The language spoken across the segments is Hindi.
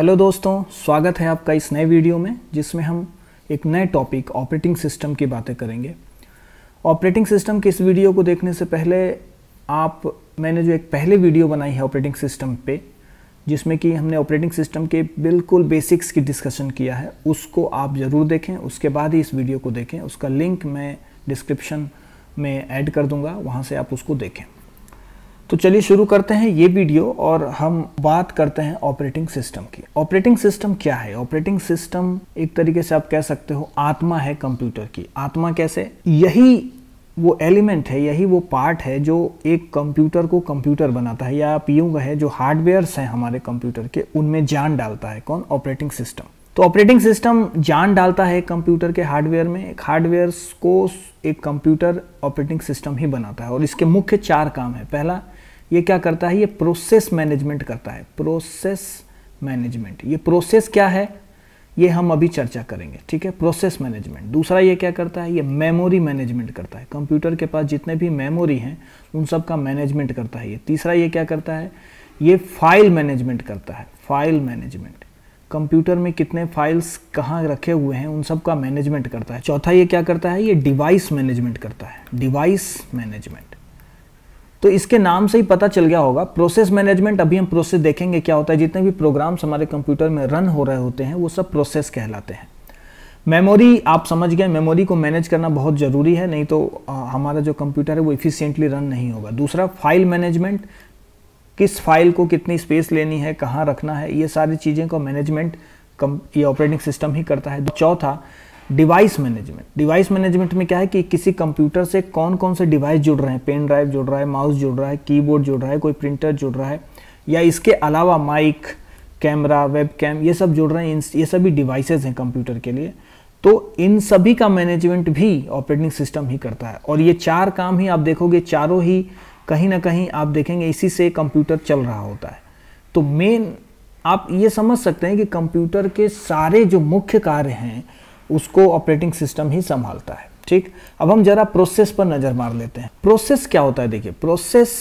हेलो दोस्तों स्वागत है आपका इस नए वीडियो में जिसमें हम एक नए टॉपिक ऑपरेटिंग सिस्टम की बातें करेंगे ऑपरेटिंग सिस्टम के इस वीडियो को देखने से पहले आप मैंने जो एक पहले वीडियो बनाई है ऑपरेटिंग सिस्टम पे जिसमें कि हमने ऑपरेटिंग सिस्टम के बिल्कुल बेसिक्स की डिस्कशन किया है उसको आप ज़रूर देखें उसके बाद ही इस वीडियो को देखें उसका लिंक मैं डिस्क्रिप्शन में ऐड कर दूँगा वहाँ से आप उसको देखें तो चलिए शुरू करते हैं ये वीडियो और हम बात करते हैं ऑपरेटिंग सिस्टम की ऑपरेटिंग सिस्टम क्या है ऑपरेटिंग सिस्टम एक तरीके से आप कह सकते हो आत्मा है कंप्यूटर की आत्मा कैसे यही वो एलिमेंट है यही वो पार्ट है जो एक कंप्यूटर को कंप्यूटर बनाता है या आप यूं कहें जो हार्डवेयर्स हैं हमारे कंप्यूटर के उनमें जान डालता है कौन ऑपरेटिंग सिस्टम तो ऑपरेटिंग सिस्टम जान डालता है कंप्यूटर के हार्डवेयर में एक हार्डवेयर को एक कंप्यूटर ऑपरेटिंग सिस्टम ही बनाता है और इसके मुख्य चार काम है पहला ये क्या करता है ये प्रोसेस मैनेजमेंट करता है प्रोसेस मैनेजमेंट ये प्रोसेस क्या है ये हम अभी चर्चा करेंगे ठीक है प्रोसेस मैनेजमेंट दूसरा ये क्या करता है ये मेमोरी मैनेजमेंट करता है कंप्यूटर के पास जितने भी मेमोरी हैं उन सब का मैनेजमेंट करता है ये तीसरा ये क्या करता है ये फाइल मैनेजमेंट करता है फाइल मैनेजमेंट कंप्यूटर में कितने फाइल्स कहाँ रखे हुए हैं उन सब का मैनेजमेंट करता है चौथा ये क्या करता है ये डिवाइस मैनेजमेंट करता है डिवाइस मैनेजमेंट तो इसके नाम से ही पता चल गया होगा प्रोसेस मैनेजमेंट अभी हम प्रोसेस देखेंगे क्या होता है जितने भी प्रोग्राम्स हमारे कंप्यूटर में रन हो रहे होते हैं वो सब प्रोसेस कहलाते हैं मेमोरी आप समझ गए मेमोरी को मैनेज करना बहुत ज़रूरी है नहीं तो आ, हमारा जो कंप्यूटर है वो इफिशियंटली रन नहीं होगा दूसरा फाइल मैनेजमेंट किस फाइल को कितनी स्पेस लेनी है कहाँ रखना है ये सारी चीज़ें को मैनेजमेंट कम ये ऑपरेटिंग सिस्टम ही करता है चौथा डिवाइस मैनेजमेंट डिवाइस मैनेजमेंट में क्या है कि किसी कंप्यूटर से कौन कौन से डिवाइस जुड़ रहे हैं पेन ड्राइव जुड़ रहा है माउस जुड़ रहा है कीबोर्ड जुड़ रहा है कोई प्रिंटर जुड़ रहा है या इसके अलावा माइक कैमरा वेब कैम ये सब जुड़ रहे हैं ये सभी डिवाइसेज हैं कंप्यूटर के लिए तो इन सभी का मैनेजमेंट भी ऑपरेटिंग सिस्टम ही करता है और ये चार काम ही आप देखोगे चारों ही कहीं ना कहीं आप देखेंगे इसी से कंप्यूटर चल रहा होता है तो मेन आप ये समझ सकते हैं कि कंप्यूटर के सारे जो मुख्य कार्य हैं उसको ऑपरेटिंग सिस्टम ही संभालता है ठीक अब हम जरा प्रोसेस पर नज़र मार लेते हैं प्रोसेस क्या होता है देखिए प्रोसेस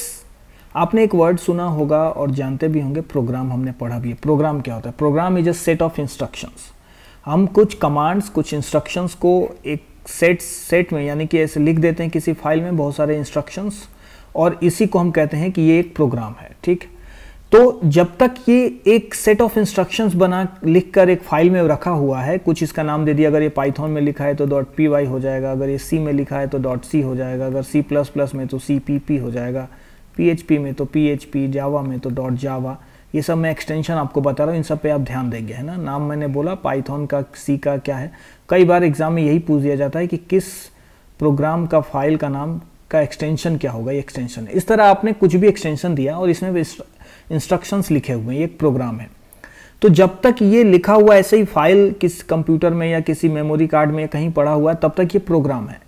आपने एक वर्ड सुना होगा और जानते भी होंगे प्रोग्राम हमने पढ़ा भी है प्रोग्राम क्या होता है program is a set of instructions हम कुछ कमांड्स कुछ इंस्ट्रक्शंस को एक सेट सेट में यानी कि ऐसे लिख देते हैं किसी फाइल में बहुत सारे इंस्ट्रक्शंस और इसी को हम कहते हैं कि ये एक प्रोग्राम है ठीक तो जब तक ये एक सेट ऑफ इंस्ट्रक्शंस बना लिखकर एक फाइल में रखा हुआ है कुछ इसका नाम दे दिया अगर ये पाइथन में लिखा है तो डॉट पी वाई हो जाएगा अगर ये सी में लिखा है तो डॉट सी हो जाएगा अगर सी प्लस प्लस में तो सी पी पी हो जाएगा पी एच पी में तो पी एच पी जावा में तो डॉट जावा ये सब मैं एक्सटेंशन आपको बता रहा हूँ इन सब पे आप ध्यान देंगे है ना नाम मैंने बोला पाइथन का सी का क्या है कई बार एग्जाम में यही पूछ दिया जाता है कि किस प्रोग्राम का फाइल का नाम का एक्सटेंशन क्या होगा ये एक्सटेंशन है इस तरह आपने कुछ भी एक्सटेंशन दिया और इसमें इंस्ट्रक्शंस लिखे हुए हैं ये प्रोग्राम है तो जब तक ये लिखा हुआ ऐसे ही फाइल किस कंप्यूटर में या किसी मेमोरी कार्ड में कहीं पड़ा हुआ है तब तक ये प्रोग्राम है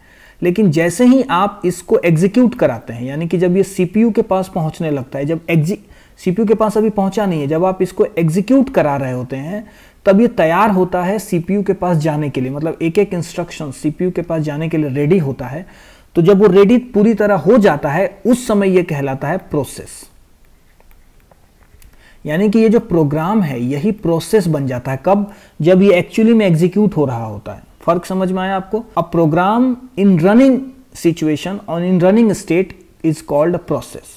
लेकिन जैसे ही आप इसको एग्जीक्यूट कराते हैं यानी कि जब ये सीपीयू के पास पहुंचने लगता है जब एग्जी सीपीयू के पास अभी पहुंचा नहीं है जब आप इसको एग्जीक्यूट करा रहे होते हैं तब ये तैयार होता है सीपीयू के पास जाने के लिए मतलब एक एक इंस्ट्रक्शन सीपीयू के पास जाने के लिए रेडी होता है तो जब वो रेडी पूरी तरह हो जाता है उस समय ये कहलाता है प्रोसेस यानी कि ये जो प्रोग्राम है यही प्रोसेस बन जाता है कब जब ये एक्चुअली में एग्जीक्यूट हो रहा होता है फर्क समझ में आया आपको अब प्रोग्राम इन रनिंग सिचुएशन और in running state is called a process.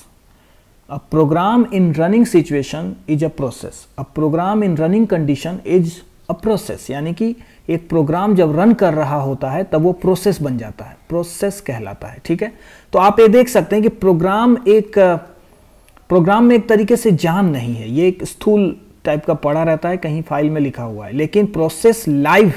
A program in running situation is a process. A program in running condition is a process. यानी कि एक प्रोग्राम जब रन कर रहा होता है तब वो प्रोसेस बन जाता है प्रोसेस कहलाता है ठीक है तो आप ये देख सकते हैं कि प्रोग्राम एक प्रोग्राम में एक तरीके से जान नहीं है ये एक स्थूल टाइप का पड़ा रहता है कहीं फाइल में लिखा हुआ है लेकिन प्रोसेस लाइव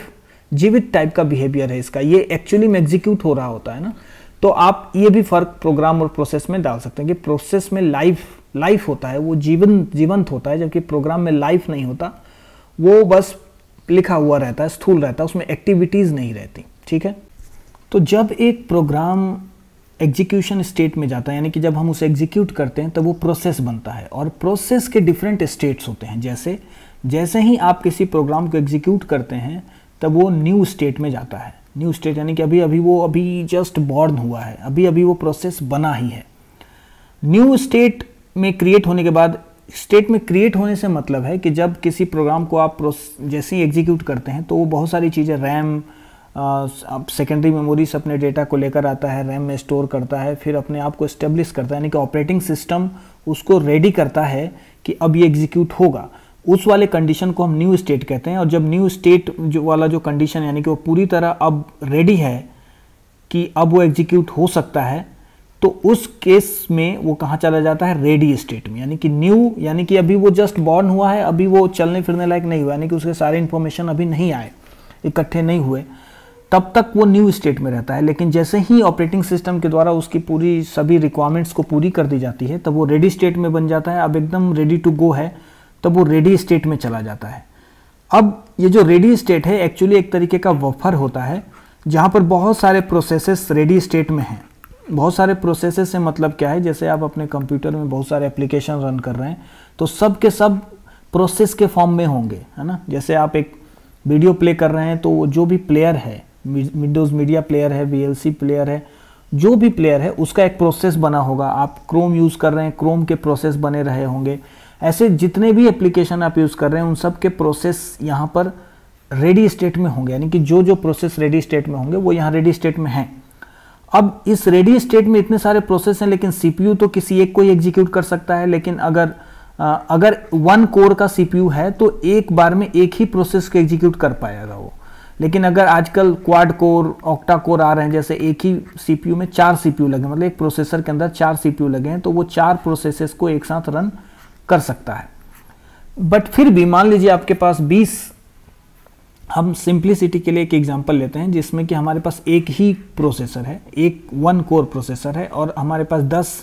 जीवित टाइप का बिहेवियर है इसका ये एक्चुअली में एग्जीक्यूट हो रहा होता है ना तो आप ये भी फर्क प्रोग्राम और प्रोसेस में डाल सकते हैं कि प्रोसेस में लाइव लाइफ होता है वो जीवन जीवंत होता है जबकि प्रोग्राम में लाइफ नहीं होता वो बस लिखा हुआ रहता है स्थूल रहता है उसमें एक्टिविटीज़ नहीं रहती ठीक है तो जब एक प्रोग्राम एग्जीक्यूशन स्टेट में जाता है यानी कि जब हम उसे एग्जीक्यूट करते हैं तो वो प्रोसेस बनता है और प्रोसेस के डिफरेंट स्टेट्स होते हैं जैसे जैसे ही आप किसी प्रोग्राम को एग्जीक्यूट करते हैं तब वो न्यू स्टेट में जाता है न्यू स्टेट यानी कि अभी अभी वो अभी जस्ट बॉर्न हुआ है अभी अभी वो प्रोसेस बना ही है न्यू स्टेट में क्रिएट होने के बाद स्टेट में क्रिएट होने से मतलब है कि जब किसी प्रोग्राम को आप जैसे ही एग्जीक्यूट करते हैं तो वो बहुत सारी चीज़ें रैम अब सेकेंडरी मेमोरी से अपने डेटा को लेकर आता है रैम में स्टोर करता है फिर अपने आप को इस्टेब्लिश करता है यानी कि ऑपरेटिंग सिस्टम उसको रेडी करता है कि अब ये एग्जीक्यूट होगा उस वाले कंडीशन को हम न्यू स्टेट कहते हैं और जब न्यू स्टेट जो वाला जो कंडीशन यानी कि वो पूरी तरह अब रेडी है कि अब वो एग्जीक्यूट हो सकता है तो उस केस में वो कहाँ चला जाता है रेडी स्टेट में यानी कि न्यू यानी कि अभी वो जस्ट बॉर्न हुआ है अभी वो चलने फिरने लायक नहीं हुआ यानी कि उसके सारे इन्फॉर्मेशन अभी नहीं आए इकट्ठे नहीं हुए तब तक वो न्यू स्टेट में रहता है लेकिन जैसे ही ऑपरेटिंग सिस्टम के द्वारा उसकी पूरी सभी रिक्वायरमेंट्स को पूरी कर दी जाती है तब वो रेडी स्टेट में बन जाता है अब एकदम रेडी टू गो है तब वो रेडी स्टेट में चला जाता है अब ये जो रेडी स्टेट है एक्चुअली एक तरीके का वफर होता है जहाँ पर बहुत सारे प्रोसेसेस रेडी स्टेट में हैं बहुत सारे प्रोसेसेस से मतलब क्या है जैसे आप अपने कंप्यूटर में बहुत सारे एप्लीकेशन रन कर रहे हैं तो सब के सब प्रोसेस के फॉर्म में होंगे है ना जैसे आप एक वीडियो प्ले कर रहे हैं तो जो भी प्लेयर है विंडोज़ मीडिया प्लेयर है वी प्लेयर है जो भी प्लेयर है उसका एक प्रोसेस बना होगा आप क्रोम यूज़ कर रहे हैं क्रोम के प्रोसेस बने रहे होंगे ऐसे जितने भी एप्लीकेशन आप यूज़ कर रहे हैं उन सब के प्रोसेस यहाँ पर रेडी स्टेट में होंगे यानी कि जो जो प्रोसेस रेडी स्टेट में होंगे वो यहाँ रेडी स्टेट में हैं अब इस रेडी स्टेट में इतने सारे प्रोसेस हैं लेकिन सीपीयू तो किसी एक को ही एग्जीक्यूट कर सकता है लेकिन अगर अगर वन कोर का सीपीयू है तो एक बार में एक ही प्रोसेस को एग्जीक्यूट कर पाएगा वो लेकिन अगर आजकल क्वाड कोर ऑक्टा कोर आ रहे हैं जैसे एक ही सीपीयू में चार सीपीयू लगे मतलब एक प्रोसेसर के अंदर चार सीपीयू लगे हैं तो वो चार प्रोसेसेस को एक साथ रन कर सकता है बट फिर भी मान लीजिए आपके पास 20 हम सिंप्लिसिटी के लिए एक एग्जांपल लेते हैं जिसमें कि हमारे पास एक ही प्रोसेसर है एक वन कोर प्रोसेसर है और हमारे पास दस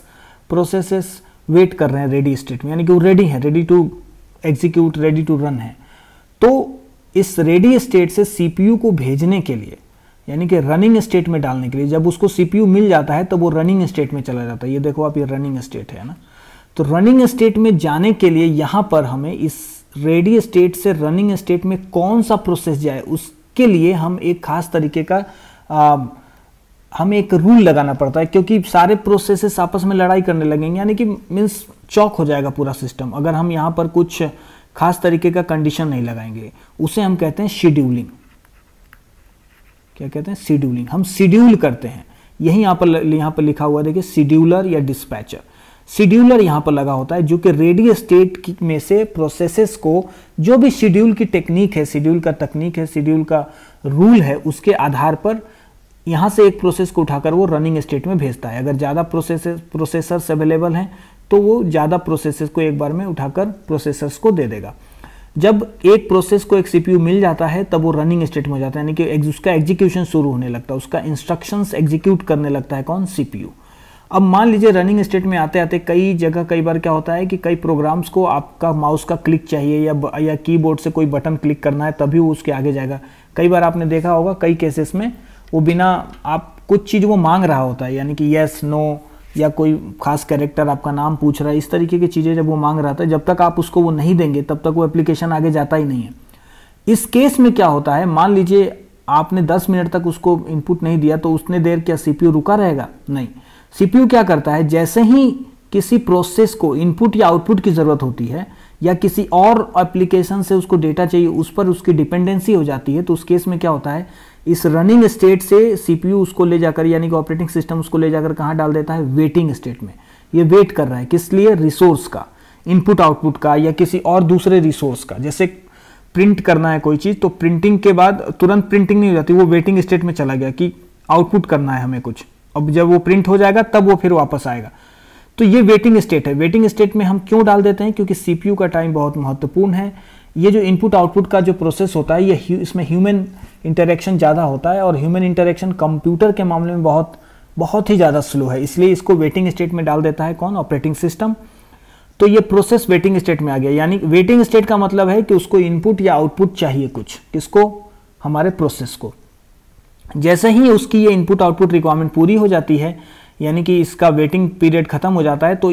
प्रोसेसेस वेट कर रहे हैं रेडी स्टेट में यानी कि वो रेडी है ready to execute ready to run है तो इस रेडी स्टेट से सीपीयू को भेजने के लिए यानी कि रनिंग स्टेट में डालने के लिए जब उसको सीपीयू मिल जाता है तो वो रनिंग स्टेट में चला जाता है ये देखो आप ये रनिंग स्टेट है ना तो रनिंग स्टेट में जाने के लिए यहाँ पर हमें इस रेडी स्टेट से रनिंग स्टेट में कौन सा प्रोसेस जाए उसके लिए हम एक खास तरीके का आ, हमें एक रूल लगाना पड़ता है क्योंकि सारे प्रोसेसेस आपस में लड़ाई करने लगेंगे यानी कि मीन्स चौक हो जाएगा पूरा सिस्टम अगर हम यहाँ पर कुछ खास तरीके का कंडीशन नहीं लगाएंगे उसे हम कहते हैं शेड्यूलिंग क्या कहते हैं शेड्यूलिंग हम शेड्यूल करते हैं यही यहाँ पर यहाँ पर लिखा हुआ देखिए शेड्यूलर या डिस्पैचर शेड्यूलर यहाँ पर लगा होता है जो कि रेडी स्टेट में से प्रोसेसेस को जो भी शेड्यूल की टेक्निक है शेड्यूल का तकनीक है शेड्यूल का रूल है उसके आधार पर यहाँ से एक प्रोसेस को उठाकर वो रनिंग स्टेट में भेजता है अगर ज़्यादा प्रोसेस प्रोसेसर्स अवेलेबल हैं तो वो ज़्यादा प्रोसेस को एक बार में उठाकर प्रोसेसर्स को दे देगा जब एक प्रोसेस को एक सीपीयू मिल जाता है तब वो रनिंग स्टेट में हो जाता है यानी कि उसका एग्जीक्यूशन शुरू होने लगता है उसका इंस्ट्रक्शंस एग्जीक्यूट करने लगता है कौन सीपीयू अब मान लीजिए रनिंग स्टेट में आते आते कई जगह कई बार क्या होता है कि कई प्रोग्राम्स को आपका माउस का क्लिक चाहिए या या कीबोर्ड से कोई बटन क्लिक करना है तभी वो उसके आगे जाएगा कई बार आपने देखा होगा कई केसेस में वो बिना आप कुछ चीज़ वो मांग रहा होता है यानी कि येस नो या कोई खास कैरेक्टर आपका नाम पूछ रहा है इस तरीके की चीज़ें जब वो मांग रहा था जब तक आप उसको वो नहीं देंगे तब तक वो एप्लीकेशन आगे जाता ही नहीं है इस केस में क्या होता है मान लीजिए आपने 10 मिनट तक उसको इनपुट नहीं दिया तो उसने देर क्या सीपीयू रुका रहेगा नहीं सीपीयू क्या करता है जैसे ही किसी प्रोसेस को इनपुट या आउटपुट की ज़रूरत होती है या किसी और एप्लीकेशन से उसको डेटा चाहिए उस पर उसकी डिपेंडेंसी हो जाती है तो उस केस में क्या होता है इस रनिंग स्टेट से सीपीयू उसको ले जाकर यानी कि ऑपरेटिंग सिस्टम उसको ले जाकर कहां डाल देता है वेटिंग स्टेट में ये वेट कर रहा है किस लिए रिसोर्स का इनपुट आउटपुट का या किसी और दूसरे रिसोर्स का जैसे प्रिंट करना है कोई चीज़ तो प्रिंटिंग के बाद तुरंत प्रिंटिंग नहीं हो जाती वो वेटिंग स्टेट में चला गया कि आउटपुट करना है हमें कुछ अब जब वो प्रिंट हो जाएगा तब वो फिर वापस आएगा तो ये वेटिंग स्टेट है वेटिंग स्टेट में हम क्यों डाल देते हैं क्योंकि सीपीयू का टाइम बहुत महत्वपूर्ण है ये जो इनपुट आउटपुट का जो प्रोसेस होता है ये इसमें ह्यूमन इंटरेक्शन ज़्यादा होता है और ह्यूमन इंटरेक्शन कंप्यूटर के मामले में बहुत बहुत ही ज़्यादा स्लो है इसलिए इसको वेटिंग स्टेट में डाल देता है कौन ऑपरेटिंग सिस्टम तो ये प्रोसेस वेटिंग स्टेट में आ गया यानी वेटिंग स्टेट का मतलब है कि उसको इनपुट या आउटपुट चाहिए कुछ किसको हमारे प्रोसेस को जैसे ही उसकी ये इनपुट आउटपुट रिक्वायरमेंट पूरी हो जाती है यानी कि इसका वेटिंग पीरियड खत्म हो जाता है तो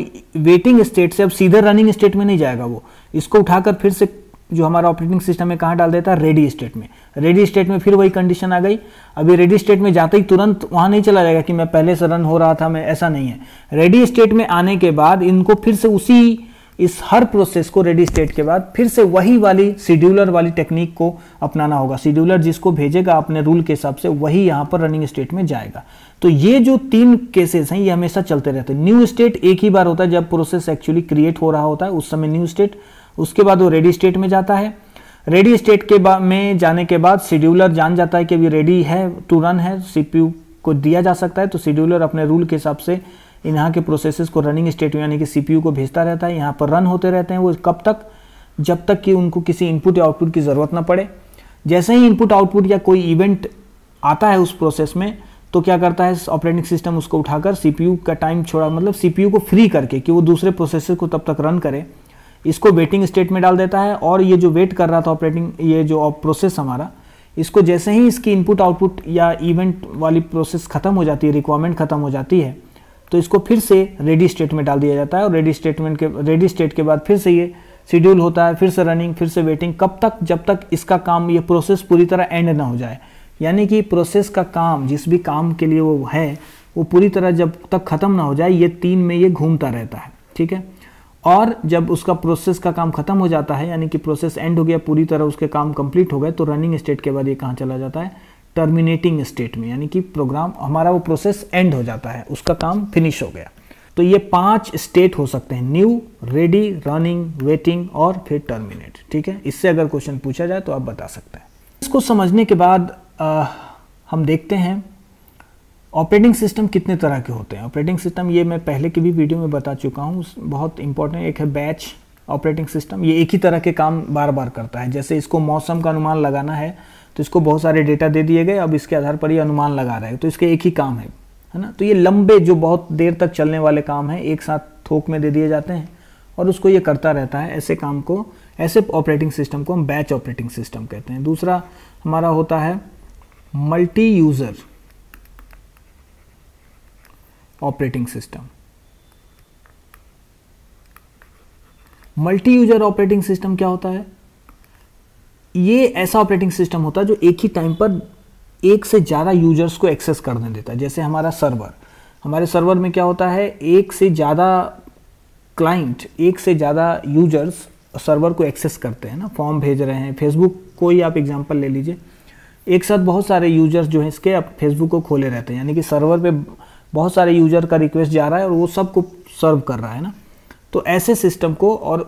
वेटिंग स्टेट से अब सीधे रनिंग स्टेट में नहीं जाएगा वो इसको उठाकर फिर से जो हमारा ऑपरेटिंग सिस्टम है कहाँ डाल देता है रेडी स्टेट में रेडी स्टेट में फिर वही कंडीशन आ गई अभी रेडी स्टेट में जाते ही तुरंत वहाँ नहीं चला जाएगा कि मैं पहले से रन हो रहा था मैं ऐसा नहीं है रेडी स्टेट में आने के बाद इनको फिर से उसी इस हर प्रोसेस को रेडी स्टेट के बाद फिर से वही वाली शेड्यूलर वाली टेक्निक को अपनाना होगा शेड्यूलर जिसको भेजेगा अपने रूल के हिसाब से वही यहाँ पर रनिंग स्टेट में जाएगा तो ये जो तीन केसेस हैं ये हमेशा चलते रहते हैं न्यू स्टेट एक ही बार होता है जब प्रोसेस एक्चुअली क्रिएट हो रहा होता है उस समय न्यू स्टेट उसके बाद वो रेडी स्टेट में जाता है रेडी स्टेट के में जाने के बाद शेड्यूलर जान जाता है कि अभी रेडी है टू रन है सीपीयू को दिया जा सकता है तो शेड्यूलर अपने रूल के हिसाब से यहाँ के प्रोसेसेस को रनिंग स्टेट में यानी कि सीपीयू को भेजता रहता है यहाँ पर रन होते रहते हैं वो कब तक जब तक कि उनको किसी इनपुट या आउटपुट की ज़रूरत ना पड़े जैसे ही इनपुट आउटपुट या कोई इवेंट आता है उस प्रोसेस में तो क्या करता है ऑपरेटिंग सिस्टम उसको उठाकर सीपीयू का टाइम छोड़ा मतलब सीपीयू को फ्री करके कि वो दूसरे प्रोसेसर को तब तक रन करे इसको वेटिंग स्टेट में डाल देता है और ये जो वेट कर रहा था ऑपरेटिंग ये जो प्रोसेस हमारा इसको जैसे ही इसकी इनपुट आउटपुट या इवेंट वाली प्रोसेस खत्म हो जाती है रिक्वायरमेंट खत्म हो जाती है तो इसको फिर से रेडी स्टेट में डाल दिया जाता है और रेडी स्टेटमेंट के रेडी स्टेट के बाद फिर से ये शेड्यूल होता है फिर से रनिंग फिर से वेटिंग कब तक जब तक इसका काम ये प्रोसेस पूरी तरह एंड ना हो जाए यानी कि प्रोसेस का काम जिस भी काम के लिए वो है वो पूरी तरह जब तक ख़त्म ना हो जाए ये तीन में ये घूमता रहता है ठीक है और जब उसका प्रोसेस का काम खत्म हो जाता है यानी कि प्रोसेस एंड हो गया पूरी तरह उसके काम कंप्लीट हो गए तो रनिंग स्टेट के बाद ये कहाँ चला जाता है टर्मिनेटिंग स्टेट में यानी कि प्रोग्राम हमारा वो प्रोसेस एंड हो जाता है उसका काम फिनिश हो गया तो ये पांच स्टेट हो सकते हैं न्यू रेडी रनिंग वेटिंग और फिर टर्मिनेट ठीक है इससे अगर क्वेश्चन पूछा जाए तो आप बता सकते हैं इसको समझने के बाद आ, हम देखते हैं ऑपरेटिंग सिस्टम कितने तरह के होते हैं ऑपरेटिंग सिस्टम ये मैं पहले की भी वीडियो में बता चुका हूँ बहुत इंपॉर्टेंट एक है बैच ऑपरेटिंग सिस्टम ये एक ही तरह के काम बार बार करता है जैसे इसको मौसम का अनुमान लगाना है तो इसको बहुत सारे डेटा दे दिए गए अब इसके आधार पर ये अनुमान लगा रहा है तो इसके एक ही काम है है ना तो ये लंबे जो बहुत देर तक चलने वाले काम हैं एक साथ थोक में दे दिए जाते हैं और उसको ये करता रहता है ऐसे काम को ऐसे ऑपरेटिंग सिस्टम को हम बैच ऑपरेटिंग सिस्टम कहते हैं दूसरा हमारा होता है multi user operating system multi user operating system क्या होता है ये ऐसा ऑपरेटिंग सिस्टम होता है जो एक ही टाइम पर एक से ज़्यादा यूजर्स को एक्सेस करने देता है जैसे हमारा सर्वर हमारे सर्वर में क्या होता है एक से ज़्यादा क्लाइंट एक से ज़्यादा यूजर्स सर्वर को एक्सेस करते हैं ना फॉर्म भेज रहे हैं फेसबुक को ही आप एग्जांपल ले लीजिए एक साथ बहुत सारे यूजर्स जो हैं इसके आप फेसबुक को खोले रहते हैं यानी कि सर्वर पे बहुत सारे यूजर का रिक्वेस्ट जा रहा है और वो सबको सर्व कर रहा है ना तो ऐसे सिस्टम को और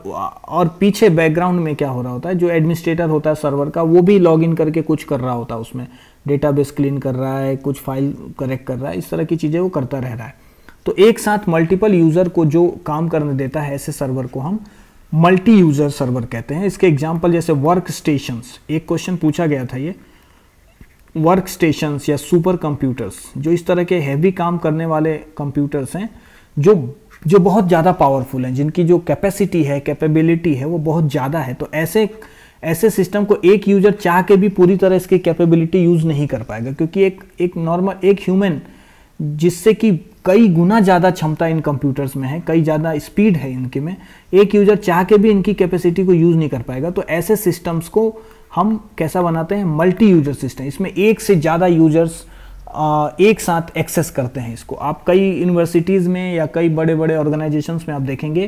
और पीछे बैकग्राउंड में क्या हो रहा होता है जो एडमिनिस्ट्रेटर होता है सर्वर का वो भी लॉग इन करके कुछ कर रहा होता है उसमें डेटाबेस क्लीन कर रहा है कुछ फाइल करेक्ट कर रहा है इस तरह की चीज़ें वो करता रह रहा है तो एक साथ मल्टीपल यूज़र को जो काम करने देता है ऐसे सर्वर को हम मल्टी यूज़र सर्वर कहते हैं इसके एग्जाम्पल जैसे वर्क स्टेशन एक क्वेश्चन पूछा गया था ये वर्क स्टेशन या सुपर कंप्यूटर्स जो इस तरह के हैवी काम करने वाले कंप्यूटर्स हैं जो जो बहुत ज़्यादा पावरफुल हैं जिनकी जो कैपेसिटी है कैपेबिलिटी है वो बहुत ज़्यादा है तो ऐसे ऐसे सिस्टम को एक यूजर चाह के भी पूरी तरह इसकी कैपेबिलिटी यूज़ नहीं कर पाएगा क्योंकि एक एक नॉर्मल एक ह्यूमन जिससे कि कई गुना ज़्यादा क्षमता इन कंप्यूटर्स में है कई ज़्यादा स्पीड है इनके में एक यूजर चाह के भी इनकी कैपेसिटी को यूज़ नहीं कर पाएगा तो ऐसे सिस्टम्स को हम कैसा बनाते हैं मल्टी यूजर सिस्टम इसमें एक से ज़्यादा यूजर्स एक साथ एक्सेस करते हैं इसको आप कई यूनिवर्सिटीज़ में या कई बड़े बड़े ऑर्गेनाइजेशंस में आप देखेंगे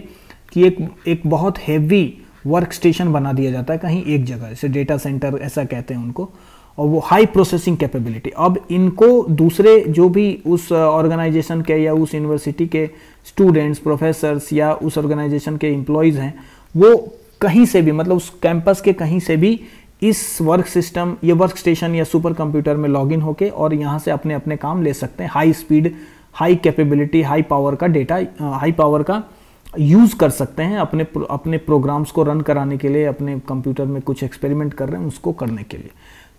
कि एक एक बहुत हैवी वर्क स्टेशन बना दिया जाता है कहीं एक जगह जैसे डेटा सेंटर ऐसा कहते हैं उनको और वो हाई प्रोसेसिंग कैपेबिलिटी अब इनको दूसरे जो भी उस ऑर्गेनाइजेशन के या उस यूनिवर्सिटी के स्टूडेंट्स प्रोफेसर्स या उस ऑर्गेनाइजेशन के एम्प्लॉयज़ हैं वो कहीं से भी मतलब उस कैंपस के कहीं से भी इस वर्क सिस्टम ये वर्क स्टेशन या सुपर कंप्यूटर में लॉगिन होके और यहाँ से अपने अपने काम ले सकते हैं high speed high capability high power का डेटा हाई पावर का यूज़ कर सकते हैं अपने अपने प्रोग्राम्स को रन कराने के लिए अपने कंप्यूटर में कुछ एक्सपेरिमेंट कर रहे हैं उसको करने के लिए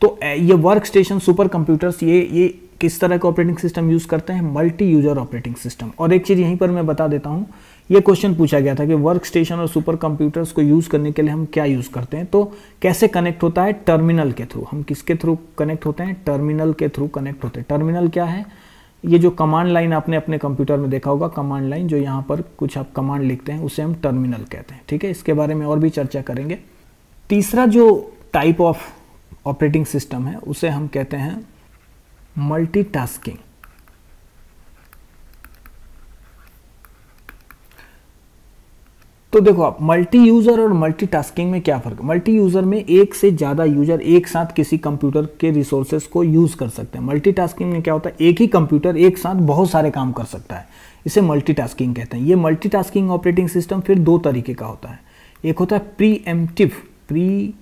तो ये वर्क स्टेशन सुपर कंप्यूटर्स ये ये किस तरह के ऑपरेटिंग सिस्टम यूज़ करते हैं मल्टी यूजर ऑपरेटिंग सिस्टम और एक चीज़ यहीं पर मैं बता देता हूँ ये क्वेश्चन पूछा गया था कि वर्क स्टेशन और सुपर कंप्यूटर्स को यूज़ करने के लिए हम क्या यूज़ करते हैं तो कैसे कनेक्ट होता है टर्मिनल के थ्रू हम किसके थ्रू कनेक्ट होते हैं टर्मिनल के थ्रू कनेक्ट होते हैं टर्मिनल क्या है ये जो कमांड लाइन आपने अपने कंप्यूटर में देखा होगा कमांड लाइन जो यहाँ पर कुछ आप कमांड लिखते हैं उसे हम टर्मिनल कहते हैं ठीक है इसके बारे में और भी चर्चा करेंगे तीसरा जो टाइप ऑफ ऑपरेटिंग सिस्टम है उसे हम कहते हैं मल्टीटास्किंग तो देखो आप मल्टी यूज़र और मल्टीटास्किंग में क्या फ़र्क है मल्टी यूज़र में एक से ज़्यादा यूज़र एक साथ किसी कंप्यूटर के रिसोर्सेस को यूज़ कर सकते हैं मल्टीटास्किंग में क्या होता है एक ही कंप्यूटर एक साथ बहुत सारे काम कर सकता है इसे मल्टीटास्किंग कहते हैं ये मल्टीटास्किंग ऑपरेटिंग सिस्टम फिर दो तरीके का होता है एक होता है pre emptive pre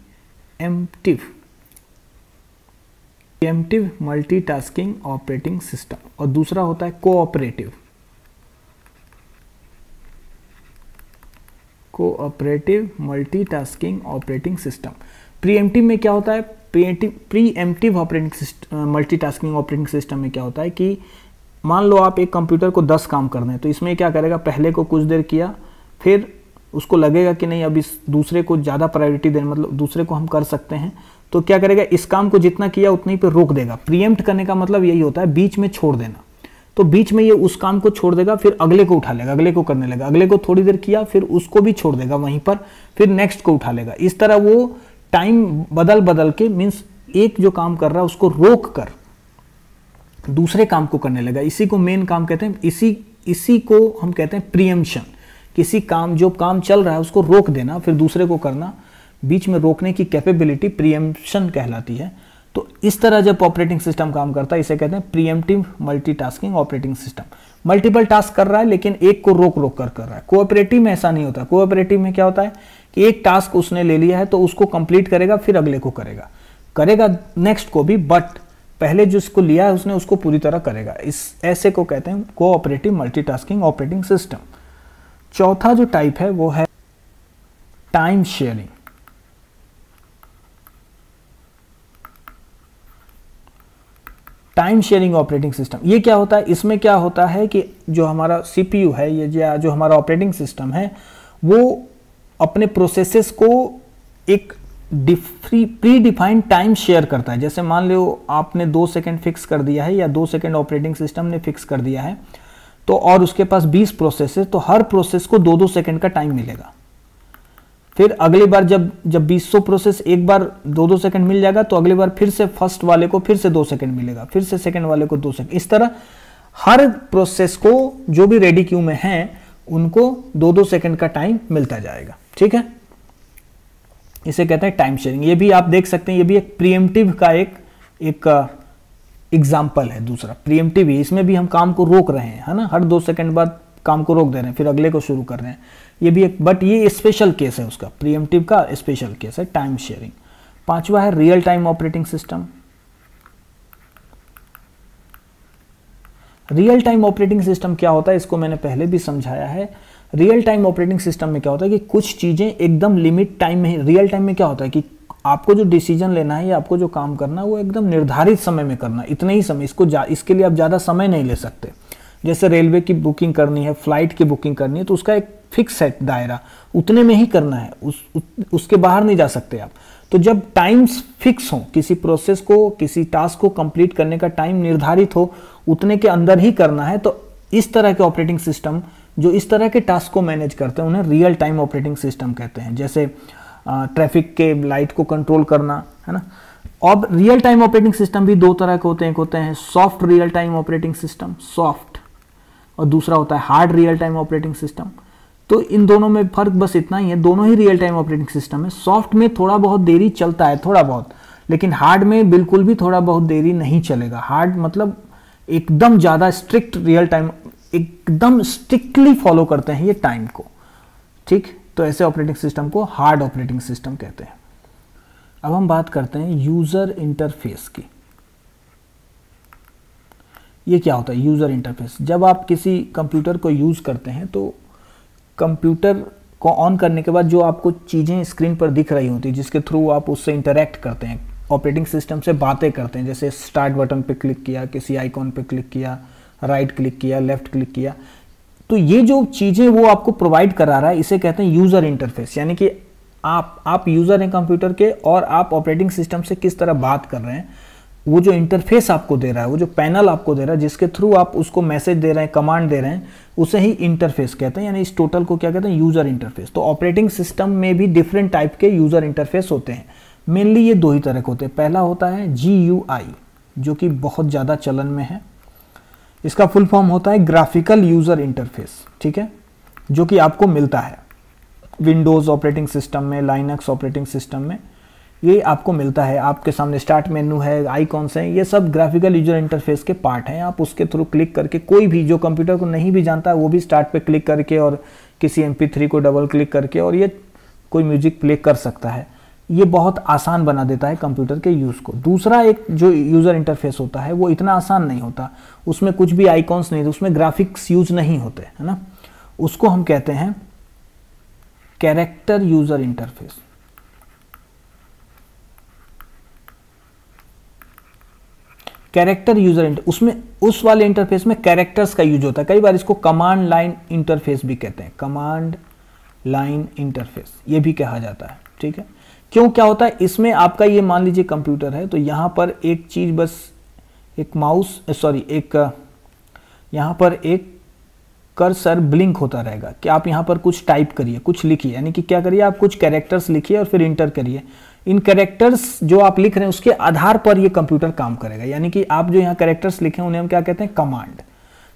emptive multi tasking operating system और दूसरा होता है cooperative cooperative multitasking operating system preemptive में क्या होता है pre preemptive operating system multitasking operating system में क्या होता है कि मान लो आप एक कंप्यूटर को दस काम करने हैं तो इसमें क्या करेगा पहले को कुछ देर किया फिर उसको लगेगा कि नहीं अब इस दूसरे को ज़्यादा प्रायोरिटी देने मतलब दूसरे को हम कर सकते हैं तो क्या करेगा इस काम को जितना किया उतनी पर रोक देगा प्रीएम्प्ट करने का मतलब यही होता है बीच में छोड़ देना तो बीच में ये उस काम को छोड़ देगा फिर अगले को उठा लेगा अगले को करने लगा अगले को थोड़ी देर किया फिर उसको भी छोड़ देगा वहीं पर फिर नेक्स्ट को उठा लेगा इस तरह वो टाइम बदल बदल के मीन्स एक जो काम कर रहा है उसको रोक कर दूसरे काम को करने लगा इसी को मेन काम कहते हैं इसी इसी को हम कहते हैं प्रियम्शन किसी काम जो काम चल रहा है उसको रोक देना फिर दूसरे को करना बीच में रोकने की कैपेबिलिटी प्रियम्पशन कहलाती है तो इस तरह जब ऑपरेटिंग सिस्टम काम करता है इसे कहते हैं preemptive multitasking operating system multiple task कर रहा है लेकिन एक को रोक रोक कर कर रहा है कोऑपरेटिव में ऐसा नहीं होता कोऑपरेटिव में क्या होता है कि एक टास्क उसने ले लिया है तो उसको कंप्लीट करेगा फिर अगले को करेगा करेगा नेक्स्ट को भी बट पहले जिसको लिया है उसने उसको पूरी तरह करेगा इस ऐसे को कहते हैं कोऑपरेटिव मल्टीटास्किंग ऑपरेटिंग सिस्टम चौथा जो टाइप है वो है time sharing time sharing operating system ये क्या होता है इसमें क्या होता है कि जो हमारा सीपीयू है ये या जो हमारा ऑपरेटिंग सिस्टम है वो अपने प्रोसेसेस को एक डिफ्री प्री डिफाइंड टाइम शेयर करता है जैसे मान लो आपने दो सेकेंड फिक्स कर दिया है या दो सेकेंड ऑपरेटिंग सिस्टम ने फिक्स कर दिया है तो और उसके पास 20 प्रोसेस है तो हर प्रोसेस को दो दो सेकेंड का टाइम मिलेगा फिर अगली बार जब जब बीस सौ प्रोसेस एक बार दो दो सेकंड मिल जाएगा तो अगली बार फिर से फर्स्ट वाले को फिर से दो सेकंड मिलेगा फिर से सेकंड वाले को दो सेकंड इस तरह हर प्रोसेस को जो भी रेडी क्यू में है उनको दो दो सेकंड का टाइम मिलता जाएगा ठीक है इसे कहते हैं टाइम शेयरिंग ये भी आप देख सकते हैं ये भी एक प्रियमटिव का एक एक एग्जाम्पल है दूसरा प्रियमटिव इसमें भी हम काम को रोक रहे हैं है ना हर दो सेकंड बाद काम को रोक दे रहे हैं फिर अगले को शुरू कर रहे हैं ये भी एक बट ये स्पेशल केस है उसका प्रियमटिव का स्पेशल केस है टाइम शेयरिंग पांचवा है real time operating system real time operating system क्या होता है इसको मैंने पहले भी समझाया है रियल टाइम ऑपरेटिंग सिस्टम में क्या होता है कि कुछ चीज़ें एकदम लिमिट टाइम में रियल टाइम में क्या होता है कि आपको जो डिसीजन लेना है या आपको जो काम करना है वो एकदम निर्धारित समय में करना इतने ही समय इसको इसके लिए आप ज़्यादा समय नहीं ले सकते जैसे रेलवे की बुकिंग करनी है फ्लाइट की बुकिंग करनी है तो उसका एक फिक्स है दायरा उतने में ही करना है उस, उस उसके बाहर नहीं जा सकते आप तो जब टाइम्स फिक्स हो किसी प्रोसेस को किसी टास्क को कंप्लीट करने का टाइम निर्धारित हो उतने के अंदर ही करना है तो इस तरह के ऑपरेटिंग सिस्टम जो इस तरह के टास्क को मैनेज करते हैं उन्हें रियल टाइम ऑपरेटिंग सिस्टम कहते हैं जैसे ट्रैफिक के लाइट को कंट्रोल करना है ना अब रियल टाइम ऑपरेटिंग सिस्टम भी दो तरह के होते हैं एक होते हैं soft real time operating system soft और दूसरा होता है hard real time operating system तो इन दोनों में फर्क बस इतना ही है दोनों ही रियल टाइम ऑपरेटिंग सिस्टम है सॉफ्ट में थोड़ा बहुत देरी चलता है थोड़ा बहुत लेकिन हार्ड में बिल्कुल भी थोड़ा बहुत देरी नहीं चलेगा हार्ड मतलब एकदम ज़्यादा स्ट्रिक्ट रियल टाइम एकदम स्ट्रिक्टली फॉलो करते हैं ये टाइम को ठीक तो ऐसे ऑपरेटिंग सिस्टम को हार्ड ऑपरेटिंग सिस्टम कहते हैं अब हम बात करते हैं यूज़र इंटरफेस की ये क्या होता है यूज़र इंटरफेस जब आप किसी कंप्यूटर को यूज़ करते हैं तो कंप्यूटर को ऑन करने के बाद जो आपको चीज़ें स्क्रीन पर दिख रही होती जिसके थ्रू आप उससे इंटरेक्ट करते हैं ऑपरेटिंग सिस्टम से बातें करते हैं जैसे स्टार्ट बटन पर क्लिक किया किसी आइकॉन पे क्लिक किया राइट क्लिक किया लेफ्ट क्लिक किया तो ये जो चीज़ें वो आपको प्रोवाइड करा रहा है इसे कहते हैं यूज़र इंटरफेस यानी कि आप आप यूज़र हैं कंप्यूटर के और आप ऑपरेटिंग सिस्टम से किस तरह बात कर रहे हैं वो जो इंटरफेस आपको दे रहा है वो जो पैनल आपको दे रहा है जिसके थ्रू आप उसको मैसेज दे रहे हैं कमांड दे रहे हैं उसे ही इंटरफेस कहते हैं यानी इस टोटल को क्या कहते हैं यूज़र इंटरफेस तो ऑपरेटिंग सिस्टम में भी डिफरेंट टाइप के यूज़र इंटरफेस होते हैं मेनली ये दो ही तरह के होते हैं पहला होता है जी जो कि बहुत ज़्यादा चलन में है इसका फुल फॉर्म होता है ग्राफिकल यूज़र इंटरफेस ठीक है जो कि आपको मिलता है विंडोज़ ऑपरेटिंग सिस्टम में लाइनक्स ऑपरेटिंग सिस्टम में ये आपको मिलता है आपके सामने स्टार्ट मेन्यू है आईकॉन्स हैं ये सब ग्राफिकल यूजर इंटरफेस के पार्ट हैं आप उसके थ्रू क्लिक करके कोई भी जो कंप्यूटर को नहीं भी जानता वो भी स्टार्ट पे क्लिक करके और किसी एम को डबल क्लिक करके और ये कोई म्यूजिक प्ले कर सकता है ये बहुत आसान बना देता है कंप्यूटर के यूज़ को दूसरा एक जो यूज़र इंटरफेस होता है वो इतना आसान नहीं होता उसमें कुछ भी आइकॉन्स नहीं उसमें ग्राफिक्स यूज नहीं होते है ना उसको हम कहते हैं character user interface character user inter उसमें उस वाले इंटरफेस में कैरेक्टर्स का यूज होता है कई बार इसको कमांड लाइन इंटरफेस भी कहते हैं कमांड लाइन इंटरफेस ये भी कहा जाता है ठीक है क्यों क्या होता है इसमें आपका ये मान लीजिए कंप्यूटर है तो यहाँ पर एक चीज़ बस एक माउस सॉरी एक यहाँ पर एक कर्सर ब्लिंक होता रहेगा कि आप यहाँ पर कुछ टाइप करिए कुछ लिखिए यानी कि क्या करिए आप कुछ कैरेक्टर्स लिखिए और फिर इंटर करिए इन करेक्टर्स जो आप लिख रहे हैं उसके आधार पर ये कंप्यूटर काम करेगा यानी कि आप जो यहाँ करेक्टर्स लिखे उन्हें हम क्या कहते हैं कमांड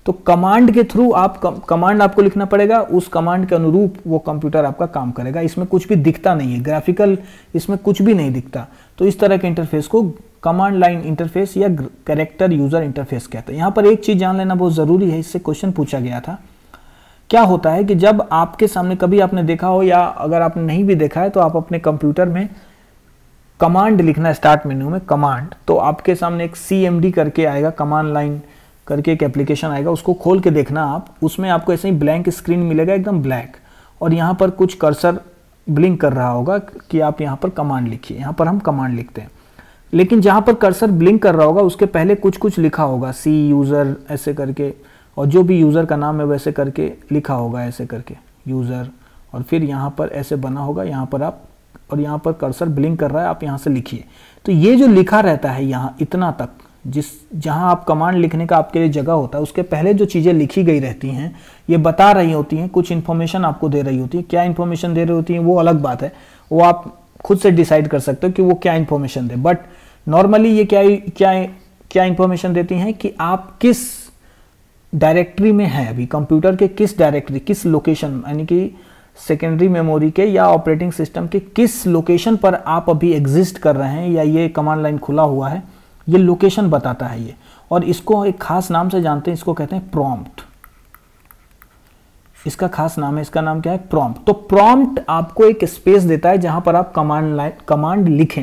तो कमांड के थ्रू आप कमांड आपको लिखना पड़ेगा उस कमांड के अनुरूप वो कंप्यूटर आपका काम करेगा इसमें कुछ भी दिखता नहीं है ग्राफिकल इसमें कुछ भी नहीं दिखता तो इस तरह के इंटरफेस को कमांड लाइन इंटरफेस या कैरेक्टर यूजर इंटरफेस कहते हैं यहाँ पर एक चीज़ जान लेना बहुत ज़रूरी है इससे क्वेश्चन पूछा गया था क्या होता है कि जब आपके सामने कभी आपने देखा हो या अगर आपने नहीं भी देखा है तो आप अपने कंप्यूटर में कमांड लिखना स्टार्ट मेन्यू में कमांड तो आपके सामने एक सी करके आएगा कमांड लाइन करके एक एप्लीकेशन आएगा उसको खोल के देखना आप उसमें आपको ऐसे ही ब्लैंक स्क्रीन मिलेगा एकदम ब्लैक और यहाँ पर कुछ कर्सर ब्लिंक कर रहा होगा कि आप यहाँ पर कमांड लिखिए यहाँ पर हम कमांड लिखते हैं लेकिन जहाँ पर कर्सर ब्लिंक कर रहा होगा उसके पहले कुछ कुछ लिखा होगा सी यूज़र ऐसे करके और जो भी यूज़र का नाम है वैसे करके लिखा होगा ऐसे करके यूज़र और फिर यहाँ पर ऐसे बना होगा यहाँ पर आप और यहाँ पर कर्सर ब्लिंक कर रहा है आप यहाँ से लिखिए तो ये जो लिखा रहता है यहाँ इतना तक जिस जहाँ आप कमांड लिखने का आपके लिए जगह होता है उसके पहले जो चीज़ें लिखी गई रहती हैं ये बता रही होती हैं कुछ इन्फॉर्मेशन आपको दे रही होती है क्या इन्फॉर्मेशन दे रही होती है वो अलग बात है वो आप खुद से डिसाइड कर सकते हो कि वो क्या इन्फॉर्मेशन दे बट नॉर्मली ये क्या क्या क्या इन्फॉर्मेशन देती हैं कि आप किस डायरेक्टरी में हैं अभी कंप्यूटर के किस डायरेक्टरी किस लोकेशन यानी कि सेकेंडरी मेमोरी के या ऑपरेटिंग सिस्टम के किस लोकेशन पर आप अभी एग्जिस्ट कर रहे हैं या ये कमांड लाइन खुला हुआ है ये लोकेशन बताता है ये और इसको एक खास नाम से जानते हैं इसको कहते हैं प्रॉम्प्ट इसका खास नाम है इसका नाम क्या है प्रॉम्प्ट तो प्रॉम्प्ट आपको एक स्पेस देता है जहां पर आप कमांड लाइन कमांड लिखें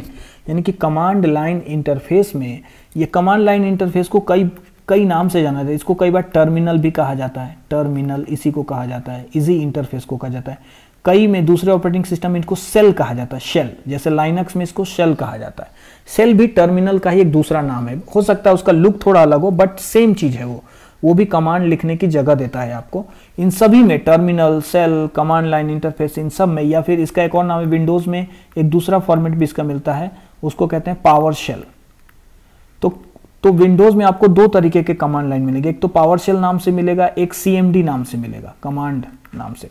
यानी कि कमांड लाइन इंटरफेस में ये कमांड लाइन इंटरफेस को कई कई नाम से जाना जाता है इसको कई बार टर्मिनल भी कहा जाता है टर्मिनल इसी को कहा जाता है इजी इंटरफेस को कहा जाता है कई में दूसरे ऑपरेटिंग सिस्टम में इनको सेल कहा जाता है शेल जैसे लाइनक्स में इसको शेल कहा जाता है सेल भी टर्मिनल का ही एक दूसरा नाम है हो सकता है उसका लुक थोड़ा अलग हो बट सेम चीज़ है वो वो भी कमांड लिखने की जगह देता है आपको इन सभी में terminal shell command line interface इन सब में या फिर इसका एक और नाम है विंडोज़ में एक दूसरा फॉर्मेट भी इसका मिलता है उसको कहते हैं पावर शेल तो विंडोज में आपको दो तरीके के कमांड लाइन मिलेंगे एक तो पावर शेल नाम से मिलेगा एक सी नाम से मिलेगा कमांड नाम से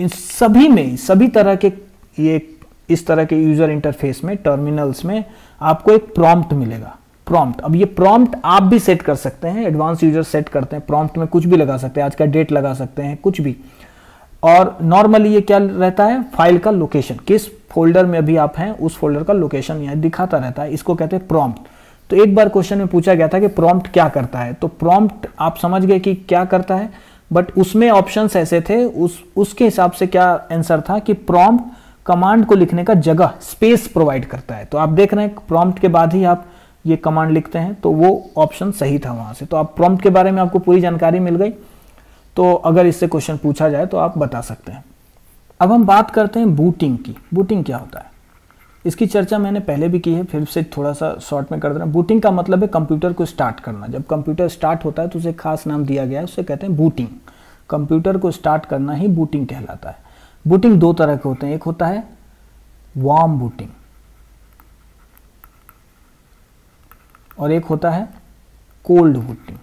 इन सभी में सभी तरह के ये इस तरह के यूजर इंटरफेस में टर्मिनल्स में आपको एक प्रॉम्प्ट मिलेगा प्रॉम्प्ट अब ये प्रॉम्प्ट आप भी सेट कर सकते हैं एडवांस यूजर सेट करते हैं प्रॉम्प्ट में कुछ भी लगा सकते हैं आज का डेट लगा सकते हैं कुछ भी और नॉर्मली ये क्या रहता है फाइल का लोकेशन किस फोल्डर में अभी आप हैं उस फोल्डर का लोकेशन यहाँ दिखाता रहता है इसको कहते हैं प्रॉम्प्ट तो एक बार क्वेश्चन में पूछा गया था कि प्रॉम्प्ट क्या करता है तो प्रॉम्प्ट आप समझ गए कि क्या करता है बट उसमें ऑप्शंस ऐसे थे उस उसके हिसाब से क्या आंसर था कि प्रॉम्प्ट कमांड को लिखने का जगह स्पेस प्रोवाइड करता है तो आप देख रहे हैं प्रॉम्प्ट के बाद ही आप ये कमांड लिखते हैं तो वो ऑप्शन सही था वहां से तो आप प्रॉम्प्ट के बारे में आपको पूरी जानकारी मिल गई तो अगर इससे क्वेश्चन पूछा जाए तो आप बता सकते हैं अब हम बात करते हैं बूटिंग की बूटिंग क्या होता है इसकी चर्चा मैंने पहले भी की है फिर से थोड़ा सा शॉर्ट में कर देना बूटिंग का मतलब है कंप्यूटर को स्टार्ट करना जब कंप्यूटर स्टार्ट होता है तो उसे खास नाम दिया गया है उसे कहते हैं बूटिंग कंप्यूटर को स्टार्ट करना ही बूटिंग कहलाता है बूटिंग दो तरह के होते हैं एक होता है वार्म बूटिंग और एक होता है कोल्ड बूटिंग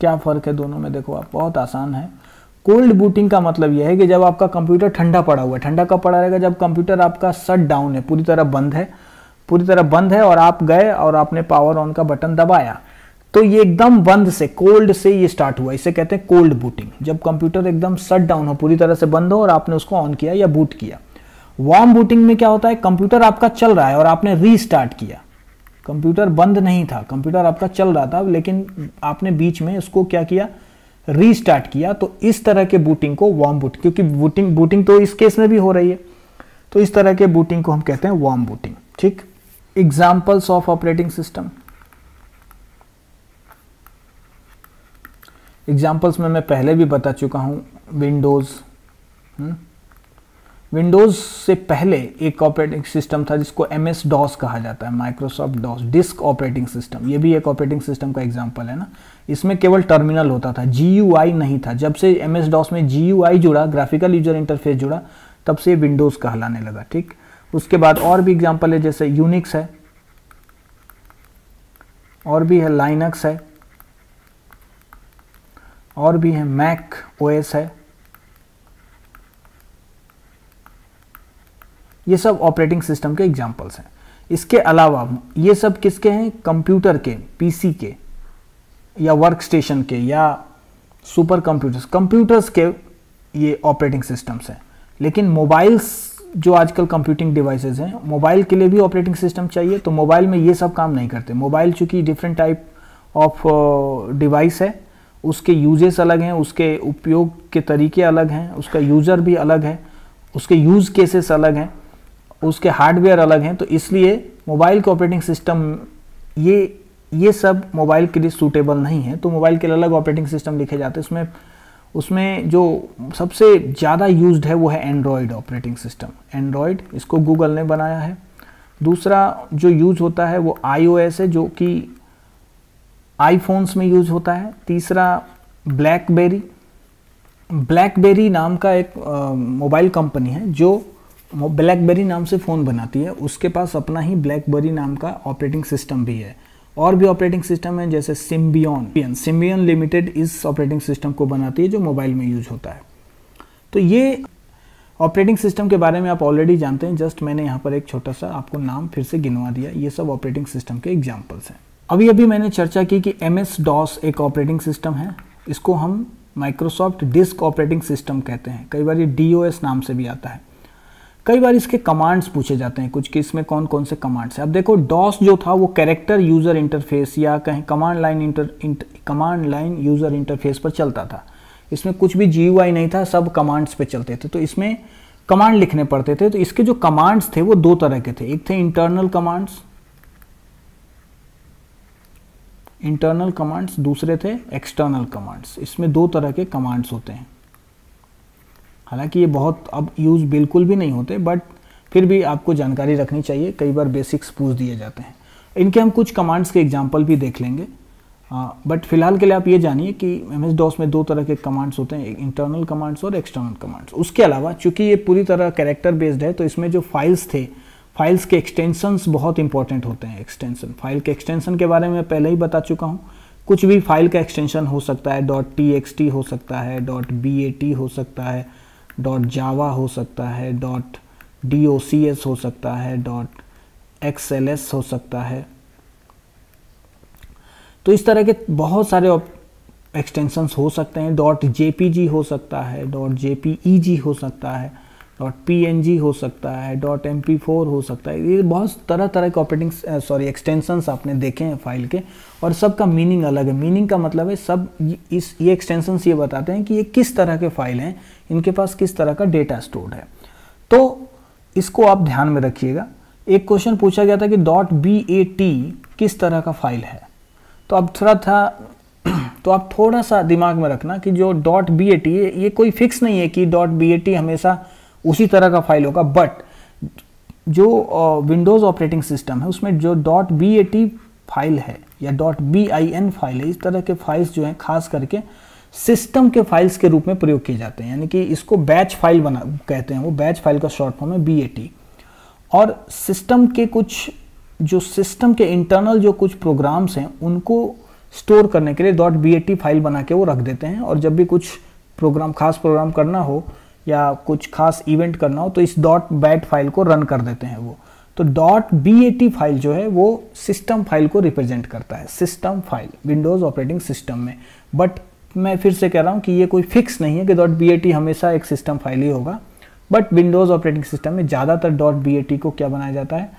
क्या फ़र्क है दोनों में देखो आप बहुत आसान है कोल्ड बूटिंग का मतलब यह है कि जब आपका कंप्यूटर ठंडा पड़ा हुआ है ठंडा कब पड़ा रहेगा जब कंप्यूटर आपका शट डाउन है पूरी तरह बंद है पूरी तरह बंद है और आप गए और आपने पावर ऑन का बटन दबाया तो ये एकदम बंद से कोल्ड से ये स्टार्ट हुआ इसे कहते हैं कोल्ड बूटिंग जब कंप्यूटर एकदम शट डाउन हो पूरी तरह से बंद हो और आपने उसको ऑन किया या बूट किया वार्म बूटिंग में क्या होता है कंप्यूटर आपका चल रहा है और आपने रीस्टार्ट किया कंप्यूटर बंद नहीं था कंप्यूटर आपका चल रहा था लेकिन आपने बीच में उसको क्या किया रीस्टार्ट किया तो इस तरह के बूटिंग को वार्म बूट क्योंकि बूटिंग बूटिंग तो इस केस में भी हो रही है तो इस तरह के बूटिंग को हम कहते हैं वार्म बूटिंग ठीक examples of operating system examples में मैं पहले भी बता चुका हूं विंडोज़ विंडोज़ से पहले एक ऑपरेटिंग सिस्टम था जिसको एम एस डॉस कहा जाता है Microsoft DOS disk operating system ये भी एक ऑपरेटिंग सिस्टम का एग्जाम्पल है ना इसमें केवल टर्मिनल होता था जी यू आई नहीं था जब से एम एस डॉस में जी यू आई जुड़ा ग्राफिकल यूजर इंटरफेस जुड़ा तब से विंडोज़ कहलाने लगा ठीक उसके बाद और भी एग्जाम्पल है जैसे यूनिक्स है और भी है लाइनक्स है और भी है मैक ओ है ये सब ऑपरेटिंग सिस्टम के एग्जाम्पल्स हैं इसके अलावा ये सब किसके हैं कंप्यूटर के पीसी के या वर्क स्टेशन के या सुपर कंप्यूटर्स कंप्यूटर्स के ये ऑपरेटिंग सिस्टम्स हैं लेकिन मोबाइल्स जो आजकल कंप्यूटिंग डिवाइसेस हैं मोबाइल के लिए भी ऑपरेटिंग सिस्टम चाहिए तो मोबाइल में ये सब काम नहीं करते मोबाइल चूँकि डिफरेंट टाइप ऑफ डिवाइस है उसके यूजेस अलग हैं उसके उपयोग के तरीके अलग हैं उसका यूज़र भी अलग है उसके यूज़ केसेस अलग हैं उसके हार्डवेयर अलग हैं तो इसलिए मोबाइल के ऑपरेटिंग सिस्टम ये ये सब मोबाइल के लिए सूटेबल नहीं है तो मोबाइल के लिए अलग ऑपरेटिंग सिस्टम लिखे जाते हैं उसमें उसमें जो सबसे ज़्यादा यूज्ड है वो है एंड्रॉयड ऑपरेटिंग सिस्टम एंड्रॉयड इसको गूगल ने बनाया है दूसरा जो यूज होता है वो आईओएस है जो कि आईफोन्स में यूज होता है तीसरा ब्लैकबेरी ब्लैकबेरी नाम का एक मोबाइल कंपनी है जो वो ब्लैकबेरी नाम से फ़ोन बनाती है उसके पास अपना ही ब्लैकबेरी नाम का ऑपरेटिंग सिस्टम भी है और भी ऑपरेटिंग सिस्टम है जैसे सिम्बियन सिम्बियन लिमिटेड इस ऑपरेटिंग सिस्टम को बनाती है जो मोबाइल में यूज होता है तो ये ऑपरेटिंग सिस्टम के बारे में आप ऑलरेडी जानते हैं जस्ट मैंने यहाँ पर एक छोटा सा आपको नाम फिर से गिनवा दिया ये सब ऑपरेटिंग सिस्टम के एग्जाम्पल्स हैं अभी अभी मैंने चर्चा की कि एम एस डॉस एक ऑपरेटिंग सिस्टम है इसको हम माइक्रोसॉफ्ट डिस्क ऑपरेटिंग सिस्टम कहते हैं कई बार ये डी नाम से भी आता है कई बार इसके कमांड्स पूछे जाते हैं कुछ कि इसमें कौन कौन से कमांड्स हैं अब देखो डॉस जो था वो कैरेक्टर यूज़र इंटरफेस या कहीं command line inter command line user interface पर चलता था इसमें कुछ भी जी नहीं था सब कमांड्स पे चलते थे तो इसमें कमांड लिखने पड़ते थे तो इसके जो कमांड्स थे वो दो तरह के थे एक थे इंटरनल कमांड्स इंटरनल कमांड्स दूसरे थे एक्सटर्नल कमांड्स इसमें दो तरह के कमांड्स होते हैं हालांकि ये बहुत अब यूज़ बिल्कुल भी नहीं होते बट फिर भी आपको जानकारी रखनी चाहिए कई बार बेसिक्स पूछ दिए जाते हैं इनके हम कुछ कमांड्स के एग्जाम्पल भी देख लेंगे बट फिलहाल के लिए आप ये जानिए कि एम एस डॉस में दो तरह के कमांड्स होते हैं इंटरनल कमांड्स और एक्सटर्नल कमांड्स उसके अलावा चूंकि ये पूरी तरह कैरेक्टर बेस्ड है तो इसमें जो फाइल्स थे फाइल्स के एक्सटेंशंस बहुत इंपॉर्टेंट होते हैं एक्सटेंशन फाइल के एक्सटेंशन के बारे में पहले ही बता चुका हूँ कुछ भी फाइल का एक्सटेंशन हो सकता है डॉट टी हो सकता है डॉट बी हो सकता है डॉट जावा हो सकता है dot D O C S हो सकता है डॉट एक्स एल एस हो सकता है तो इस तरह के बहुत सारे एक्सटेंशंस हो सकते हैं डॉट जे पी जी हो सकता है डॉट जे पी ई जी हो सकता है डॉट पी एन जी हो सकता है डॉट एम पी फोर हो सकता है ये बहुत तरह तरह के ऑपरेटिंग सॉरी एक्सटेंशंस आपने देखे हैं फाइल के और सबका मीनिंग अलग है मीनिंग का मतलब है सब इस ये एक्सटेंशंस ये बताते हैं कि ये किस तरह के फाइल हैं इनके पास किस तरह का डेटा स्टोर्ड है तो इसको आप ध्यान में रखिएगा एक क्वेश्चन पूछा गया था कि डॉट बी ए टी किस तरह का फाइल है तो अब थोड़ा था तो आप थोड़ा सा दिमाग में रखना कि जो डॉट बी ए टी ये कोई फिक्स नहीं है कि डॉट बी ए टी हमेशा उसी तरह का फाइल होगा बट जो विंडोज़ ऑपरेटिंग सिस्टम है उसमें जो dot B A T file है या dot B I N file है इस तरह के फाइल्स जो हैं खास करके सिस्टम के फाइल्स के रूप में प्रयोग किए जाते हैं यानी कि इसको बैच फाइल बना कहते हैं वो बैच फाइल का शॉर्ट फॉर्म है बी और सिस्टम के कुछ जो सिस्टम के इंटरनल जो कुछ प्रोग्राम्स हैं उनको स्टोर करने के लिए डॉट बी फाइल बना के वो रख देते हैं और जब भी कुछ प्रोग्राम खास प्रोग्राम करना हो या कुछ खास इवेंट करना हो तो इस डॉट बैट फाइल को रन कर देते हैं वो तो डॉट बी फाइल जो है वो सिस्टम फाइल को रिप्रेजेंट करता है system file Windows operating system में बट मैं फिर से कह रहा हूँ कि ये कोई फिक्स नहीं है कि डॉट बी हमेशा एक सिस्टम फाइल ही होगा बट विंडोज़ ऑपरेटिंग सिस्टम में ज़्यादातर डॉट बी को क्या बनाया जाता है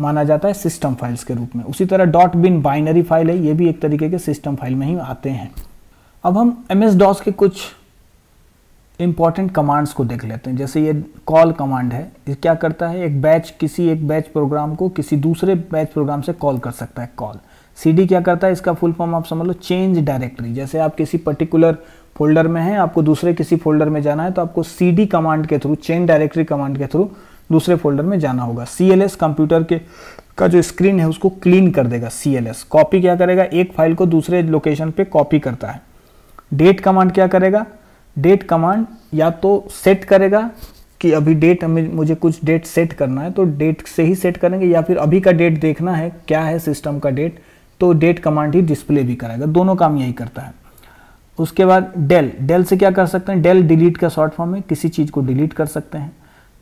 माना जाता है सिस्टम फाइल्स के रूप में उसी तरह डॉट बिन बाइनरी फाइल है ये भी एक तरीके के सिस्टम फाइल में ही आते हैं अब हम एम एस डॉस के कुछ इम्पॉर्टेंट कमांड्स को देख लेते हैं जैसे ये कॉल कमांड है ये क्या करता है एक बैच किसी एक बैच प्रोग्राम को किसी दूसरे बैच प्रोग्राम से कॉल कर सकता है कॉल सी क्या करता है इसका फुल फॉर्म आप समझ लो चेंज डायरेक्टरी जैसे आप किसी पर्टिकुलर फोल्डर में हैं आपको दूसरे किसी फोल्डर में जाना है तो आपको सी कमांड के थ्रू चेंज डायरेक्टरी कमांड के थ्रू दूसरे फोल्डर में जाना होगा सी कंप्यूटर के का जो स्क्रीन है उसको क्लीन कर देगा सी कॉपी क्या करेगा एक फाइल को दूसरे लोकेशन पे कॉपी करता है डेट कमांड क्या करेगा डेट कमांड या तो सेट करेगा कि अभी डेट मुझे कुछ डेट सेट करना है तो डेट से ही सेट करेंगे या फिर अभी का डेट देखना है क्या है सिस्टम का डेट तो डेट कमांड ही डिस्प्ले भी कराएगा दोनों काम यही करता है उसके बाद डेल डेल से क्या कर सकते हैं डेल डिलीट का शॉर्ट फॉर्म है किसी चीज़ को डिलीट कर सकते हैं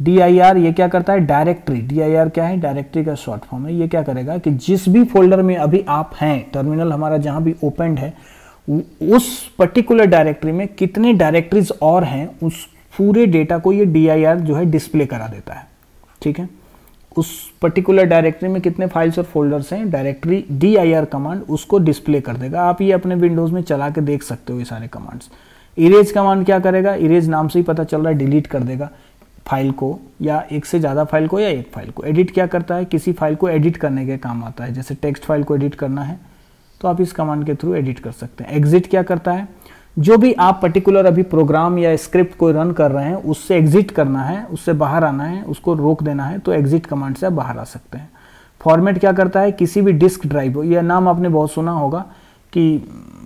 डी आई आर ये क्या करता है डायरेक्टरी डी आई आर क्या है डायरेक्टरी का शॉर्ट फॉर्म है ये क्या करेगा कि जिस भी फोल्डर में अभी आप हैं टर्मिनल हमारा जहाँ भी ओपन है उस पर्टिकुलर डायरेक्टरी में कितने डायरेक्टरीज और हैं उस पूरे डेटा को ये डी आई आर जो है डिस्प्ले करा देता है ठीक है उस पर्टिकुलर डायरेक्टरी में कितने फाइल्स और फोल्डर्स हैं डायरेक्टरी डी कमांड उसको डिस्प्ले कर देगा आप ये अपने विंडोज़ में चला के देख सकते हो ये सारे कमांड्स इरेज कमांड क्या करेगा इरेज नाम से ही पता चल रहा है डिलीट कर देगा फाइल को या एक से ज़्यादा फाइल को या एक फाइल को एडिट क्या करता है किसी फाइल को एडिट करने के काम आता है जैसे टेक्स्ट फाइल को एडिट करना है तो आप इस कमांड के थ्रू एडिट कर सकते हैं एग्जिट क्या करता है जो भी आप पर्टिकुलर अभी प्रोग्राम या स्क्रिप्ट को रन कर रहे हैं उससे एग्जिट करना है उससे बाहर आना है उसको रोक देना है तो एग्जिट कमांड से आप बाहर आ सकते हैं फॉर्मेट क्या करता है किसी भी डिस्क ड्राइव यह नाम आपने बहुत सुना होगा कि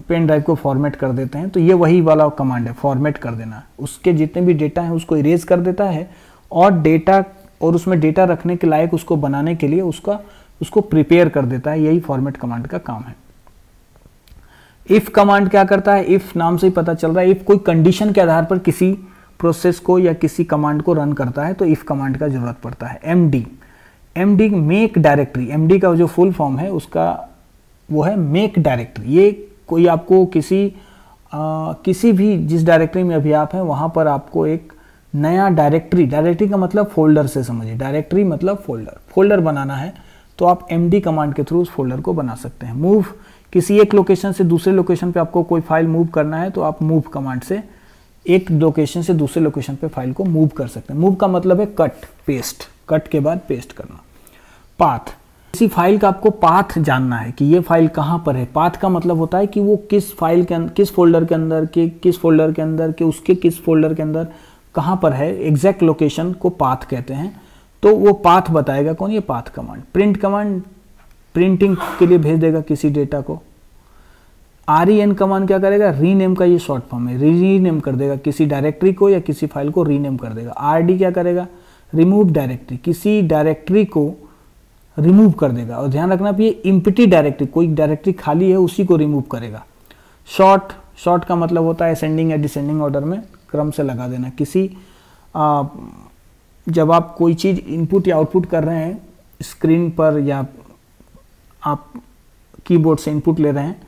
पेन ड्राइव को फॉर्मेट कर देते हैं तो ये वही वाला कमांड है फॉर्मेट कर देना उसके जितने भी डेटा हैं उसको इरेज कर देता है और डेटा और उसमें डेटा रखने के लायक उसको बनाने के लिए उसका उसको प्रिपेयर कर देता है यही फॉर्मेट कमांड का काम है इफ कमांड क्या करता है इफ नाम से ही पता चल रहा है इफ कोई कंडीशन के आधार पर किसी प्रोसेस को या किसी कमांड को रन करता है तो इफ कमांड का जरूरत पड़ता है M D M D make directory M D का जो फुल फॉर्म है उसका वो है मेक डायरेक्टरी ये कोई आपको किसी आ, किसी भी जिस डायरेक्टरी में अभी आप हैं वहां पर आपको एक नया डायरेक्टरी डायरेक्टरी का मतलब फोल्डर से समझिए डायरेक्टरी मतलब फोल्डर फोल्डर बनाना है तो आप एम डी कमांड के थ्रू उस फोल्डर को बना सकते हैं मूव किसी एक लोकेशन से दूसरे लोकेशन पे आपको कोई फाइल मूव करना है तो आप मूव कमांड से एक लोकेशन से दूसरे लोकेशन पे फाइल को मूव कर सकते हैं मूव का मतलब है कट पेस्ट कट के बाद पेस्ट करना पाथ किसी फाइल का आपको पाथ जानना है कि ये फाइल कहाँ पर है पाथ का मतलब होता है कि वो किस फाइल अं-, के अंदर किस फोल्डर के अंदर के किस फोल्डर के अंदर के उसके किस फोल्डर के अंदर कहाँ पर है एग्जैक्ट लोकेशन को पाथ कहते हैं तो वो पाथ बताएगा कौन ये path command print command printing के लिए भेज देगा किसी डेटा को R E e N command क्या करेगा रीनेम का ये शॉर्ट फॉर्म है रीनेम कर देगा किसी डायरेक्टरी को या किसी फाइल को रीनेम कर देगा आर डी क्या करेगा रिमूव डायरेक्टरी किसी डायरेक्टरी को रिमूव कर देगा और ध्यान रखना ये इम्पिटी डायरेक्टरी कोई डायरेक्टरी खाली है उसी को रिमूव करेगा शॉर्ट शॉर्ट का मतलब होता है असेंडिंग या डिसेंडिंग ऑर्डर में क्रम से लगा देना किसी आ, जब आप कोई चीज़ इनपुट या आउटपुट कर रहे हैं स्क्रीन पर या आप कीबोर्ड से इनपुट ले रहे हैं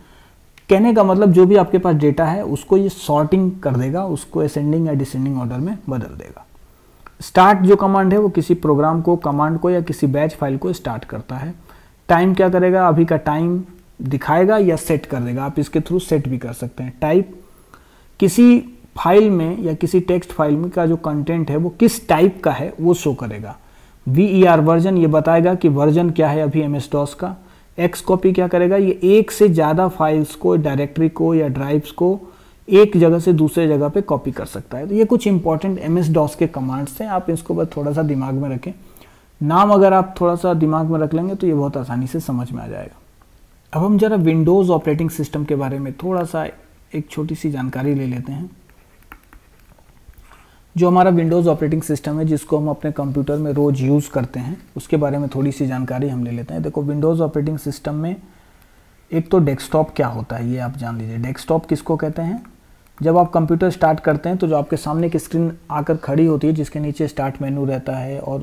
कहने का मतलब जो भी आपके पास डेटा है उसको ये सॉर्टिंग कर देगा उसको असेंडिंग या डिसेंडिंग ऑर्डर में बदल देगा स्टार्ट जो कमांड है वो किसी प्रोग्राम को कमांड को या किसी बैच फाइल को स्टार्ट करता है टाइम क्या करेगा अभी का टाइम दिखाएगा या सेट कर देगा आप इसके थ्रू सेट भी कर सकते हैं टाइप किसी फाइल में या किसी टेक्स्ट फाइल में का जो कंटेंट है वो किस टाइप का है वो शो करेगा वी ई आर वर्जन ये बताएगा कि वर्जन क्या है अभी एम एस डॉस का एक्स कॉपी क्या करेगा ये एक से ज़्यादा फाइल्स को डायरेक्टरी को या ड्राइव्स को एक जगह से दूसरे जगह पे कॉपी कर सकता है तो ये कुछ इंपॉर्टेंट एम एस डॉस के कमांड्स हैं आप इसको बस थोड़ा सा दिमाग में रखें नाम अगर आप थोड़ा सा दिमाग में रख लेंगे तो ये बहुत आसानी से समझ में आ जाएगा अब हम जरा विंडोज़ ऑपरेटिंग सिस्टम के बारे में थोड़ा सा एक छोटी सी जानकारी ले लेते हैं जो हमारा विंडोज़ ऑपरेटिंग सिस्टम है जिसको हम अपने कंप्यूटर में रोज़ यूज़ करते हैं उसके बारे में थोड़ी सी जानकारी हम ले लेते हैं देखो विंडोज़ ऑपरेटिंग सिस्टम में एक तो डेस्कटॉप क्या होता है ये आप जान लीजिए डेस्कटॉप किसको कहते हैं जब आप कंप्यूटर स्टार्ट करते हैं तो जो आपके सामने की स्क्रीन आकर खड़ी होती है जिसके नीचे स्टार्ट मेनू रहता है और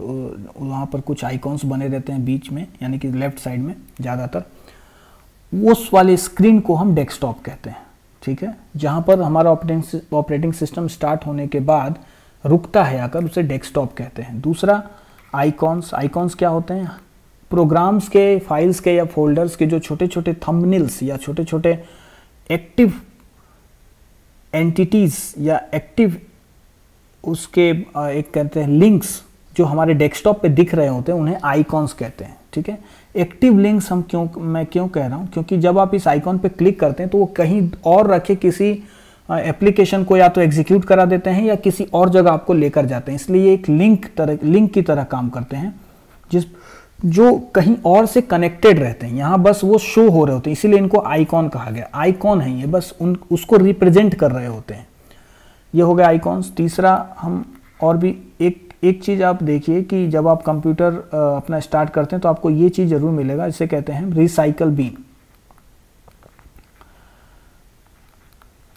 वहाँ पर कुछ आइकॉन्स बने रहते हैं बीच में यानी कि लेफ्ट साइड में ज़्यादातर उस वाले स्क्रीन को हम डेस्कटॉप कहते हैं ठीक है जहाँ पर हमारा ऑपरेटिंग ऑपरेटिंग सिस्टम स्टार्ट होने के बाद रुकता है आकर उसे डेस्कटॉप कहते हैं दूसरा आइकॉन्स आइकॉन्स क्या होते हैं प्रोग्राम्स के फाइल्स के या फोल्डर्स के जो छोटे छोटे थंबनेल्स या छोटे छोटे एक्टिव एंटिटीज़ या एक्टिव उसके एक कहते हैं लिंक्स जो हमारे डेस्कटॉप पे दिख रहे होते हैं उन्हें आइकॉन्स कहते हैं ठीक है एक्टिव लिंक्स हम क्यों मैं क्यों कह रहा हूँ क्योंकि जब आप इस आइकॉन पे क्लिक करते हैं तो वो कहीं और रखे किसी एप्लीकेशन हाँ, को या तो एग्जीक्यूट करा देते हैं या किसी और जगह आपको लेकर जाते हैं इसलिए एक लिंक तरह लिंक की तरह काम करते हैं जिस जो कहीं और से कनेक्टेड रहते हैं यहाँ बस वो शो हो रहे होते हैं इसीलिए इनको आइकॉन कहा गया आइकॉन है ये बस उन उसको रिप्रेजेंट कर रहे होते हैं ये हो गया आइकॉन्स तीसरा हम और भी एक एक चीज़ आप देखिए कि जब आप कंप्यूटर अपना स्टार्ट करते हैं तो आपको ये चीज़ ज़रूर मिलेगा इसे कहते हैं रिसाइकल बीन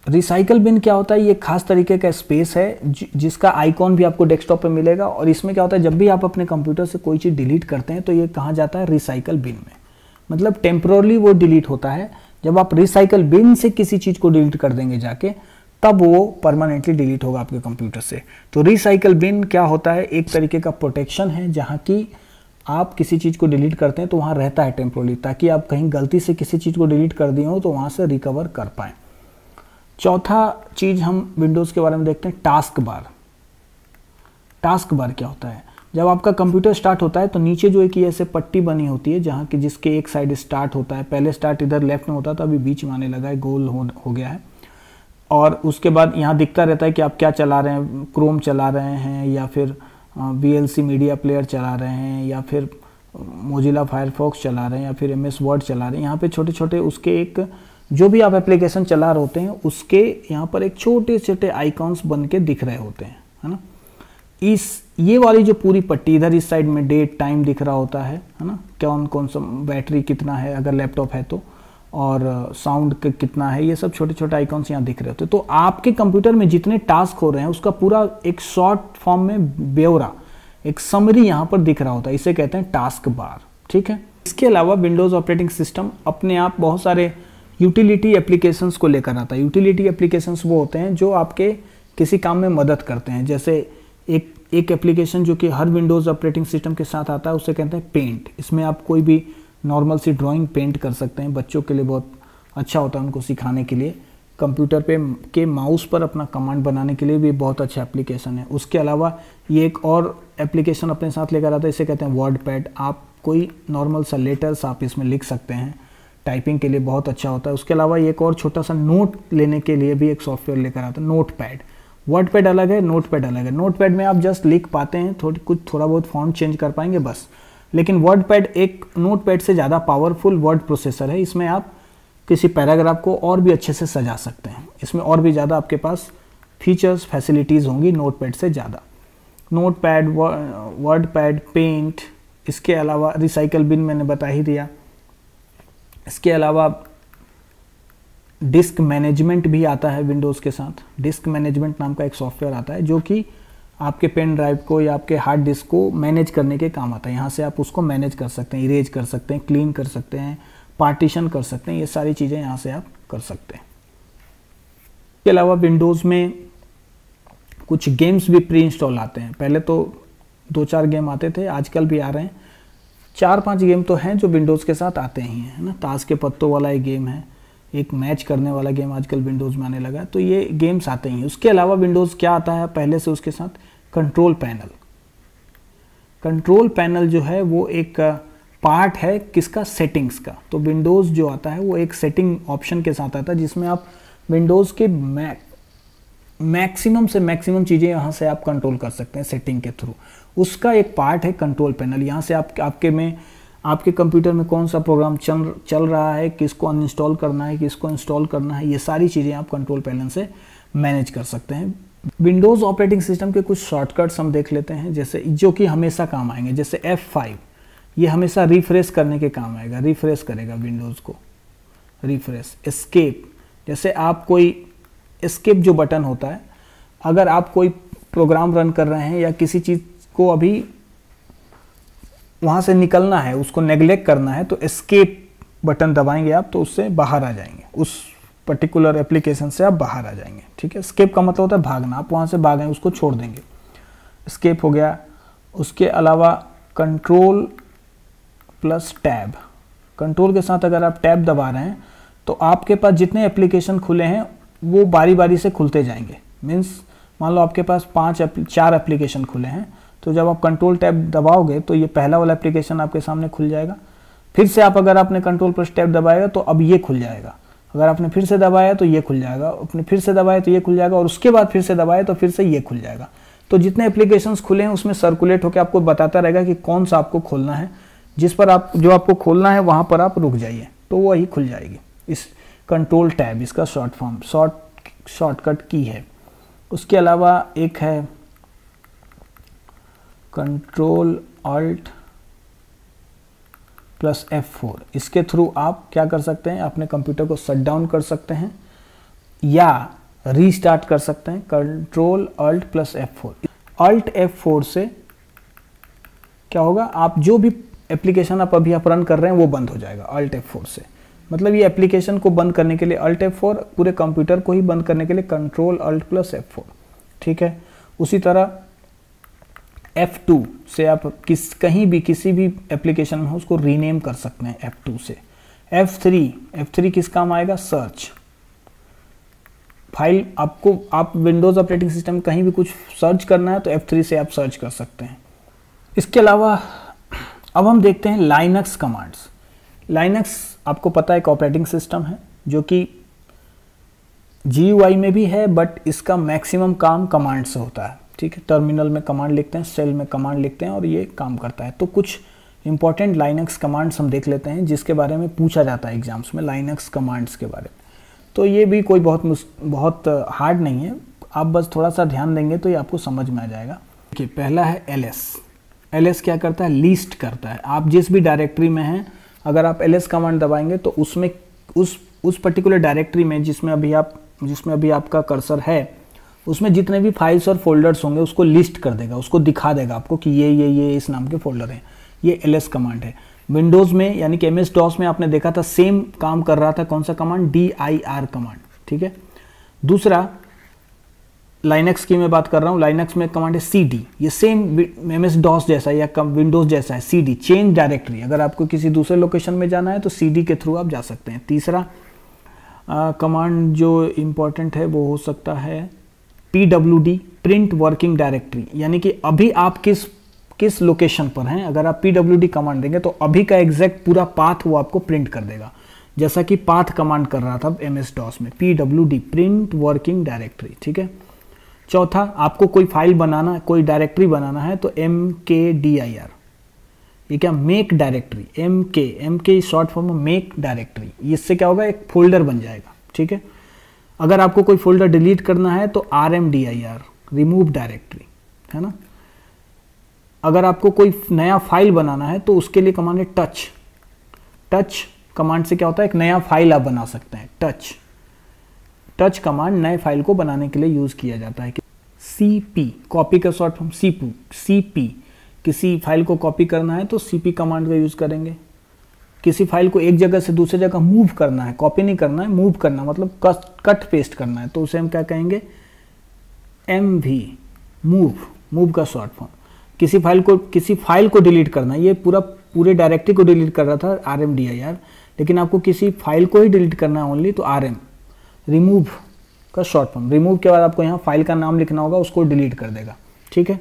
रिसाइकल बिन क्या होता है ये खास तरीके का स्पेस है जिसका आइकॉन भी आपको डेस्कटॉप पे मिलेगा और इसमें क्या होता है जब भी आप अपने कंप्यूटर से कोई चीज़ डिलीट करते हैं तो ये कहाँ जाता है रिसाइकल बिन में मतलब टेम्प्रोरली वो डिलीट होता है जब आप रिसाइकल बिन से किसी चीज़ को डिलीट कर देंगे जाके तब वो परमानेंटली डिलीट होगा आपके कंप्यूटर से तो रिसाइकल बिन क्या होता है एक तरीके का प्रोटेक्शन है जहाँ की आप किसी चीज़ को डिलीट करते हैं तो वहाँ रहता है टेम्प्रोरली ताकि आप कहीं गलती से किसी चीज़ को डिलीट कर दिए हो तो वहाँ से रिकवर कर पाएँ चौथा चीज़ हम विंडोज़ के बारे में देखते हैं टास्क बार टास्क बार क्या होता है जब आपका कंप्यूटर स्टार्ट होता है तो नीचे जो एक ऐसे पट्टी बनी होती है जहाँ कि जिसके एक साइड स्टार्ट होता है पहले स्टार्ट इधर लेफ्ट में होता था तो अभी बीच में आने लगा है गोल हो, हो गया है और उसके बाद यहाँ दिखता रहता है कि आप क्या चला रहे हैं क्रोम चला रहे हैं या फिर वी मीडिया प्लेयर चला रहे हैं या फिर मोजिला फायरफॉक्स चला रहे हैं या फिर एम एस वर्ड चला रहे हैं यहाँ पे छोटे छोटे उसके एक जो भी आप एप्लीकेशन चला रहे होते हैं उसके यहाँ पर एक छोटे छोटे आइकॉन्स बन के दिख रहे होते हैं है ना इस ये वाली जो पूरी पट्टी इधर इस साइड में डेट टाइम दिख रहा होता है है ना कौन कौन सा बैटरी कितना है अगर लैपटॉप है तो और साउंड कितना है ये सब छोटे छोटे आइकॉन्स यहाँ दिख रहे होते हैं तो आपके कंप्यूटर में जितने टास्क हो रहे हैं उसका पूरा एक शॉर्ट फॉर्म में ब्यौरा एक समरी यहाँ पर दिख रहा होता है इसे कहते हैं टास्क बार ठीक है इसके अलावा विंडोज़ ऑपरेटिंग सिस्टम अपने आप बहुत सारे यूटिलिटी एप्लीकेशंस को लेकर आता है यूटिलिटी एप्लीकेशंस वो होते हैं जो आपके किसी काम में मदद करते हैं जैसे एक एक एप्लीकेशन जो कि हर विंडोज़ ऑपरेटिंग सिस्टम के साथ आता है उसे कहते हैं पेंट इसमें आप कोई भी नॉर्मल सी ड्राइंग पेंट कर सकते हैं बच्चों के लिए बहुत अच्छा होता है उनको सिखाने के लिए कंप्यूटर पे के माउस पर अपना कमांड बनाने के लिए भी बहुत अच्छा एप्लीकेशन है उसके अलावा ये एक और एप्लीकेशन अपने साथ लेकर आता है इसे कहते हैं वर्ड पैड आप कोई नॉर्मल सा लेटर्स आप इसमें लिख सकते हैं टाइपिंग के लिए बहुत अच्छा होता है उसके अलावा एक और छोटा सा नोट लेने के लिए भी एक सॉफ्टवेयर लेकर आता है नोट पैड वर्ड पैड अलग है नोट पैड अलग है नोट पैड में आप जस्ट लिख पाते हैं थोड़ी कुछ थोड़ा बहुत फॉन्ट चेंज कर पाएंगे बस लेकिन वर्ड पैड एक नोट पैड से ज़्यादा पावरफुल वर्ड प्रोसेसर है इसमें आप किसी पैराग्राफ को और भी अच्छे से सजा सकते हैं इसमें और भी ज़्यादा आपके पास फीचर्स फैसिलिटीज़ होंगी नोट पैड से ज़्यादा Notepad WordPad Paint इसके अलावा रिसाइकल बिन मैंने बता ही दिया इसके अलावा डिस्क मैनेजमेंट भी आता है विंडोज़ के साथ डिस्क मैनेजमेंट नाम का एक सॉफ्टवेयर आता है जो कि आपके पेन ड्राइव को या आपके हार्ड डिस्क को मैनेज करने के काम आता है यहाँ से आप उसको मैनेज कर सकते हैं इरेज कर सकते हैं क्लीन कर सकते हैं पार्टीशन कर सकते हैं ये सारी चीज़ें यहाँ से आप कर सकते हैं इसके अलावा विंडोज़ में कुछ गेम्स भी प्री इंस्टॉल आते हैं पहले तो दो चार गेम आते थे आजकल भी आ रहे हैं चार पांच गेम तो हैं जो विंडोज़ के साथ आते ही हैं है ना ताश के पत्तों वाला एक गेम है एक मैच करने वाला गेम आजकल विंडोज़ में आने लगा है तो ये गेम्स आते ही हैं उसके अलावा विंडोज़ क्या आता है पहले से उसके साथ कंट्रोल पैनल कंट्रोल पैनल जो है वो एक पार्ट है किसका सेटिंग्स का तो विंडोज़ जो आता है वो एक सेटिंग ऑप्शन के साथ आता है जिसमें आप विंडोज़ के मैक मैक्सिमम से मैक्सिमम चीज़ें यहाँ से आप कंट्रोल कर सकते हैं सेटिंग के थ्रू उसका एक पार्ट है कंट्रोल पैनल यहाँ से आप आपके में आपके कंप्यूटर में कौन सा प्रोग्राम चल चल रहा है किसको अनइंस्टॉल करना है किसको इंस्टॉल करना है ये सारी चीज़ें आप कंट्रोल पैनल से मैनेज कर सकते हैं विंडोज़ ऑपरेटिंग सिस्टम के कुछ शॉर्टकट्स हम देख लेते हैं जैसे जो कि हमेशा काम आएंगे जैसे F5 ये हमेशा रिफ्रेश करने के काम आएगा रिफ्रेश करेगा विंडोज़ को रिफ्रेश एस्केप जैसे आप कोई एस्केप जो बटन होता है अगर आप कोई प्रोग्राम रन कर रहे हैं या किसी चीज़ को अभी वहाँ से निकलना है उसको नेग्लेक्ट करना है तो एस्केप बटन दबाएंगे आप तो उससे बाहर आ जाएंगे उस पर्टिकुलर एप्लीकेशन से आप बाहर आ जाएंगे ठीक है स्केप का मतलब होता है भागना आप वहाँ से भागें उसको छोड़ देंगे स्केप हो गया उसके अलावा कंट्रोल प्लस टैब कंट्रोल के साथ अगर आप टैब दबा रहे हैं तो आपके पास जितने एप्लीकेशन खुले हैं वो बारी बारी से खुलते जाएंगे मीन्स मान लो आपके पास पाँच चार एप्लीकेशन खुले हैं तो जब आप कंट्रोल टैब दबाओगे तो ये पहला वाला एप्लीकेशन आपके सामने खुल जाएगा फिर से आप अगर आपने कंट्रोल प्लस टैब दबाएगा तो अब ये खुल जाएगा अगर आपने फिर से दबाया तो ये खुल जाएगा अपने फिर से दबाया तो ये खुल जाएगा और उसके बाद फिर से दबाया तो फिर से ये खुल जाएगा तो जितने एप्लीकेशंस खुले हैं उसमें सर्कुलेट होकर आपको बताता रहेगा कि कौन सा आपको खोलना है जिस पर आप जो आपको खोलना है वहाँ पर आप रुक जाइए तो वही खुल जाएगी इस कंट्रोल टैब इसका शॉर्ट फॉर्म शॉर्ट शॉर्टकट की है उसके अलावा एक है control alt plus F four इसके थ्रू आप क्या कर सकते हैं अपने कंप्यूटर को शट डाउन कर सकते हैं या रीस्टार्ट कर सकते हैं control alt plus F four alt four से क्या होगा आप जो भी एप्लीकेशन आप अभी आप रन कर रहे हैं वो बंद हो जाएगा अल्ट फोर से मतलब ये एप्लीकेशन को बंद करने के लिए अल्ट एफ फोर पूरे कंप्यूटर को ही बंद करने के लिए control alt plus F four ठीक है उसी तरह F2 से आप किस कहीं भी किसी भी एप्लीकेशन में उसको रीनेम कर सकते हैं F2 से F3 F3 किस काम आएगा सर्च फाइल आपको आप विंडोज़ ऑपरेटिंग सिस्टम कहीं भी कुछ सर्च करना है तो F3 से आप सर्च कर सकते हैं इसके अलावा अब हम देखते हैं लाइनक्स कमांड्स लाइनक्स आपको पता है एक ऑपरेटिंग सिस्टम है जो कि जी में भी है बट इसका मैक्सिमम काम कमांड से होता है ठीक है टर्मिनल में कमांड लिखते हैं सेल में कमांड लिखते हैं और ये काम करता है तो कुछ इंपॉर्टेंट लाइनक्स कमांड्स हम देख लेते हैं जिसके बारे में पूछा जाता है एग्जाम्स में लाइनक्स कमांड्स के बारे में तो ये भी कोई बहुत बहुत हार्ड नहीं है आप बस थोड़ा सा ध्यान देंगे तो ये आपको समझ में आ जाएगा देखिए पहला है एल एल क्या करता है लिस्ट करता है आप जिस भी डायरेक्टरी में हैं अगर आप एल कमांड दबाएंगे तो उसमें उस उस पर्टिकुलर डायरेक्टरी में जिसमें अभी आप जिसमें अभी आपका कर्सर है उसमें जितने भी फाइल्स और फोल्डर्स होंगे उसको लिस्ट कर देगा उसको दिखा देगा आपको कि ये ये ये इस नाम के फोल्डर हैं ये एल कमांड है विंडोज़ में यानी कि एम एस डॉस में आपने देखा था सेम काम कर रहा था कौन सा command D I R command ठीक है दूसरा लाइनक्स की मैं बात कर रहा हूँ लाइनक्स में कमांड है सी डी ये सेम एम एस डॉस जैसा है या विंडोज़ जैसा है सी डी चेंज डायरेक्टरी अगर आपको किसी दूसरे लोकेशन में जाना है तो सी डी के थ्रू आप जा सकते हैं तीसरा कमांड जो इम्पोर्टेंट है वो हो सकता है P W D print working directory यानी कि अभी आप किस किस लोकेशन पर हैं अगर आप पी डब्ल्यू डी कमांड देंगे तो अभी का एग्जैक्ट पूरा पाथ वो आपको प्रिंट कर देगा जैसा कि पाथ कमांड कर रहा था एम एस डॉस में P W D print working directory ठीक है चौथा आपको कोई फाइल बनाना कोई डायरेक्टरी बनाना है तो एम के डी आई आर ये क्या make directory M K M K short form में मेक डायरेक्टरी इससे क्या होगा एक फोल्डर बन जाएगा ठीक है अगर आपको कोई फोल्डर डिलीट करना है तो R M D I R remove directory है ना अगर आपको कोई नया फाइल बनाना है तो उसके लिए कमांड है टच टच कमांड से क्या होता है एक नया फाइल आप बना सकते हैं टच टच कमांड नए फाइल को बनाने के लिए यूज़ किया जाता है सी पी कॉपी का शॉर्ट फॉर्म सी पी किसी फाइल को कॉपी करना है तो सी पी कमांड का यूज़ करेंगे किसी फाइल को एक जगह से दूसरी जगह मूव करना है कॉपी नहीं करना है मूव करना मतलब कट कट पेस्ट करना है तो उसे हम क्या कहेंगे एम वी मूव मूव का शॉर्ट फॉर्म किसी फाइल को किसी फाइल को डिलीट करना ये पूरा पूरे डायरेक्टरी को डिलीट कर रहा था R M D I R लेकिन आपको किसी फाइल को ही डिलीट करना है ओनली तो आर एम रिमूव का शॉर्ट फॉर्म रिमूव के बाद आपको यहाँ फाइल का नाम लिखना होगा उसको डिलीट कर देगा ठीक है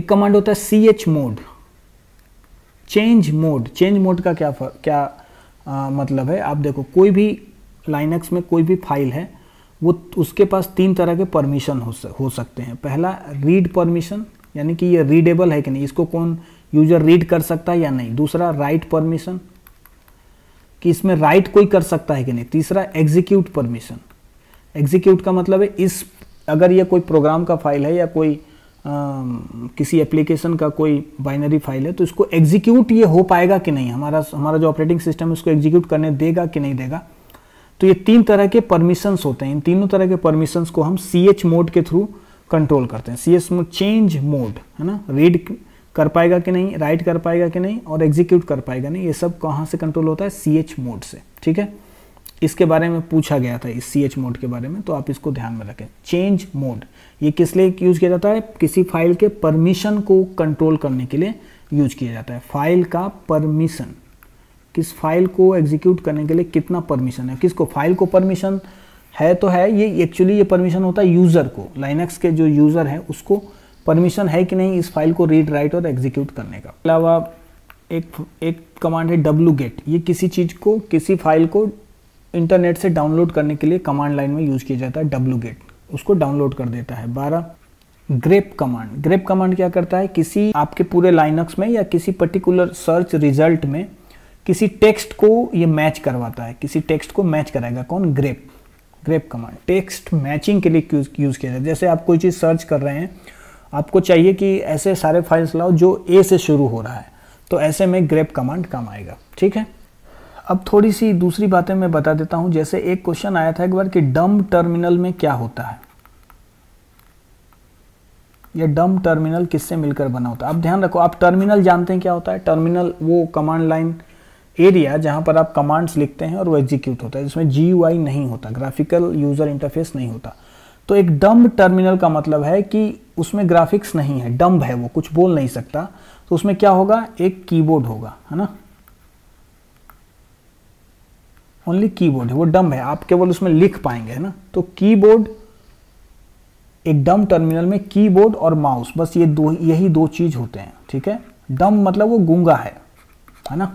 एक कमांड होता है C H mode change mode change mode का क्या क्या आ, मतलब है आप देखो कोई भी लाइनक्स में कोई भी फाइल है वो उसके पास तीन तरह के परमिशन हो, हो सकते हैं पहला रीड परमिशन यानी कि ये रीडेबल है कि नहीं इसको कौन यूजर रीड कर सकता है या नहीं दूसरा राइट परमिशन कि इसमें राइट कोई कर सकता है कि नहीं तीसरा एग्जीक्यूट परमिशन एग्जीक्यूट का मतलब है इस अगर ये कोई प्रोग्राम का फाइल है या कोई किसी एप्लीकेशन का कोई बाइनरी फाइल है तो इसको एग्जीक्यूट ये हो पाएगा कि नहीं हमारा हमारा जो ऑपरेटिंग सिस्टम है उसको एग्जीक्यूट करने देगा कि नहीं देगा तो ये तीन तरह के परमिशंस होते हैं इन तीनों तरह के परमिशंस को हम सी एच मोड के थ्रू कंट्रोल करते हैं C H mode change mode है ना रीड कर पाएगा कि नहीं राइट कर पाएगा कि नहीं और एग्जीक्यूट कर पाएगा नहीं ये सब कहाँ से कंट्रोल होता है सी एच मोड से ठीक है इसके बारे में पूछा गया था इस सी एच मोड के बारे में तो आप इसको ध्यान में रखें चेंज मोड ये किस लिए यूज किया जाता है किसी फाइल के परमिशन को कंट्रोल करने के लिए यूज किया जाता है फाइल का परमिशन किस फाइल को एग्जीक्यूट करने के लिए कितना परमिशन है किसको फाइल को परमिशन है तो है ये एक्चुअली ये परमिशन होता है यूज़र को लाइनक्स के जो यूज़र है उसको परमिशन है कि नहीं इस फाइल को रीड राइट और एग्जीक्यूट करने का अलावा एक एक कमांड है डब्लू गेट ये किसी चीज़ को किसी फाइल को इंटरनेट से डाउनलोड करने के लिए कमांड लाइन में यूज़ किया जाता है डब्लू गेट उसको डाउनलोड कर देता है बारह ग्रेप कमांड ग्रेप कमांड क्या करता है किसी आपके पूरे लाइनक्स में या किसी पर्टिकुलर सर्च रिजल्ट में किसी टेक्स्ट को ये मैच करवाता है किसी टेक्स्ट को मैच कराएगा कौन grep grep command text matching के लिए यूज़ किया जाता है जैसे आप कोई चीज़ सर्च कर रहे हैं आपको चाहिए कि ऐसे सारे फाइल्स लाओ जो ए से शुरू हो रहा है तो ऐसे में ग्रेप कमांड काम आएगा ठीक है अब थोड़ी सी दूसरी बातें मैं बता देता हूं जैसे एक क्वेश्चन आया था एक बार कि डम टर्मिनल में क्या होता है यह डम टर्मिनल किससे मिलकर बना होता है अब ध्यान रखो आप टर्मिनल जानते हैं क्या होता है टर्मिनल वो कमांड लाइन एरिया जहां पर आप कमांड्स लिखते हैं और वो एग्जीक्यूट होता है जिसमें जी नहीं होता ग्राफिकल यूज़र इंटरफेस नहीं होता तो एक डम्ब टर्मिनल का मतलब है कि उसमें ग्राफिक्स नहीं है डम्ब है वो कुछ बोल नहीं सकता तो उसमें क्या होगा एक कीबोर्ड होगा है ना ओनली कीबोर्ड है वो डम है आप केवल उसमें लिख पाएंगे है ना तो कीबोर्ड एक डम टर्मिनल में कीबोर्ड और माउस बस ये दो यही दो चीज होते हैं ठीक है डम मतलब वो गूंगा है है ना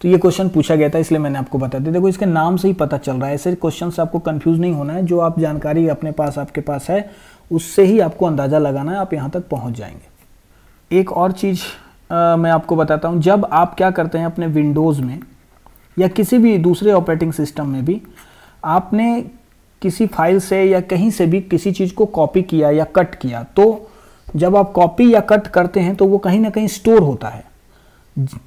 तो ये क्वेश्चन पूछा गया था इसलिए मैंने आपको बता दिया देखो इसके नाम से ही पता चल रहा है ऐसे क्वेश्चन आपको कंफ्यूज नहीं होना है जो आप जानकारी अपने पास आपके पास है उससे ही आपको अंदाज़ा लगाना है आप यहां तक पहुंच जाएंगे एक और चीज़ आ, मैं आपको बताता हूं जब आप क्या करते हैं अपने विंडोज़ में या किसी भी दूसरे ऑपरेटिंग सिस्टम में भी आपने किसी फाइल से या कहीं से भी किसी चीज़ को कॉपी किया या कट किया तो जब आप कॉपी या कट करते हैं तो वो कहीं ना कहीं स्टोर होता है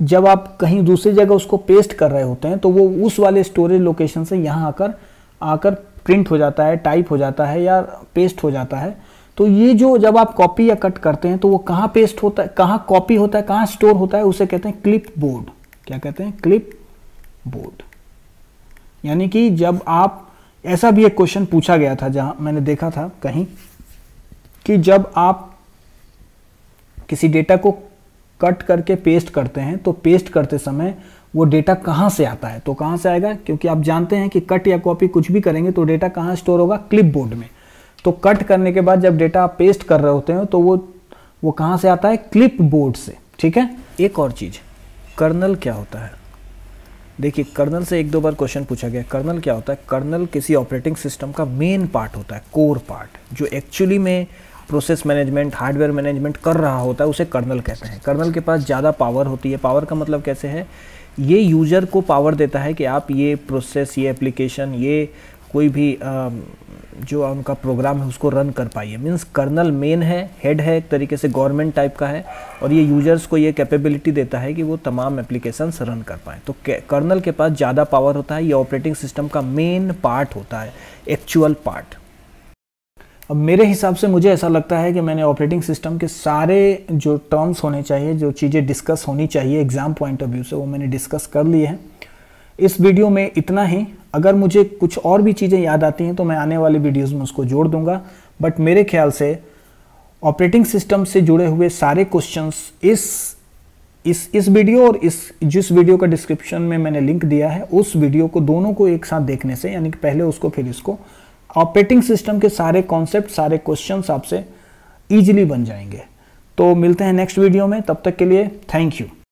जब आप कहीं दूसरी जगह उसको पेस्ट कर रहे होते हैं तो वो उस वाले स्टोरेज लोकेशन से यहाँ आकर आकर प्रिंट हो जाता है टाइप हो जाता है या पेस्ट हो जाता है तो ये जो जब आप कॉपी या कट करते हैं तो वो कहाँ पेस्ट होता है कहाँ कॉपी होता है कहाँ स्टोर होता है उसे कहते हैं क्लिप बोर्ड क्या कहते हैं क्लिप बोर्ड यानी कि जब आप ऐसा भी एक क्वेश्चन पूछा गया था जहां मैंने देखा था कहीं कि जब आप किसी डेटा को कट करके पेस्ट करते हैं तो पेस्ट करते समय वो डेटा कहां से आता है तो कहां से आएगा क्योंकि आप जानते हैं कि कट या कॉपी कुछ भी करेंगे तो डेटा कहां स्टोर होगा क्लिपबोर्ड में तो कट करने के बाद जब डेटा आप पेस्ट कर रहे होते हैं तो वो वो कहां से आता है क्लिपबोर्ड से ठीक है एक और चीज़ कर्नल क्या होता है देखिए कर्नल से एक दो बार क्वेश्चन पूछा गया कर्नल क्या होता है कर्नल किसी ऑपरेटिंग सिस्टम का मेन पार्ट होता है कोर पार्ट जो एक्चुअली में प्रोसेस मैनेजमेंट हार्डवेयर मैनेजमेंट कर रहा होता है उसे कर्नल कहते हैं कर्नल के पास ज़्यादा पावर होती है पावर का मतलब कैसे है ये यूज़र को पावर देता है कि आप ये प्रोसेस ये एप्लीकेशन ये कोई भी जो उनका प्रोग्राम है उसको रन कर पाइए मीन्स कर्नल मेन है हेड है एक तरीके से गवर्नमेंट टाइप का है और ये यूजर्स को ये कैपेबिलिटी देता है कि वो तमाम एप्लीकेशंस रन कर पाएँ तो कर्नल के पास ज़्यादा पावर होता है ये ऑपरेटिंग सिस्टम का मेन पार्ट होता है एक्चुअल पार्ट अब मेरे हिसाब से मुझे ऐसा लगता है कि मैंने ऑपरेटिंग सिस्टम के सारे जो टर्म्स होने चाहिए जो चीज़ें डिस्कस होनी चाहिए एग्ज़ाम पॉइंट ऑफ व्यू से वो मैंने डिस्कस कर लिए हैं इस वीडियो में इतना ही अगर मुझे कुछ और भी चीज़ें याद आती हैं तो मैं आने वाले वीडियोज़ में उसको जोड़ दूंगा बट मेरे ख्याल से ऑपरेटिंग सिस्टम से जुड़े हुए सारे क्वेश्चंस इस इस इस वीडियो और इस जिस वीडियो का डिस्क्रिप्शन में मैंने लिंक दिया है उस वीडियो को दोनों को एक साथ देखने से यानी कि पहले उसको फिर इसको ऑपरेटिंग सिस्टम के सारे कॉन्सेप्ट सारे क्वेश्चन आपसे ईजिली बन जाएंगे तो मिलते हैं नेक्स्ट वीडियो में तब तक के लिए थैंक यू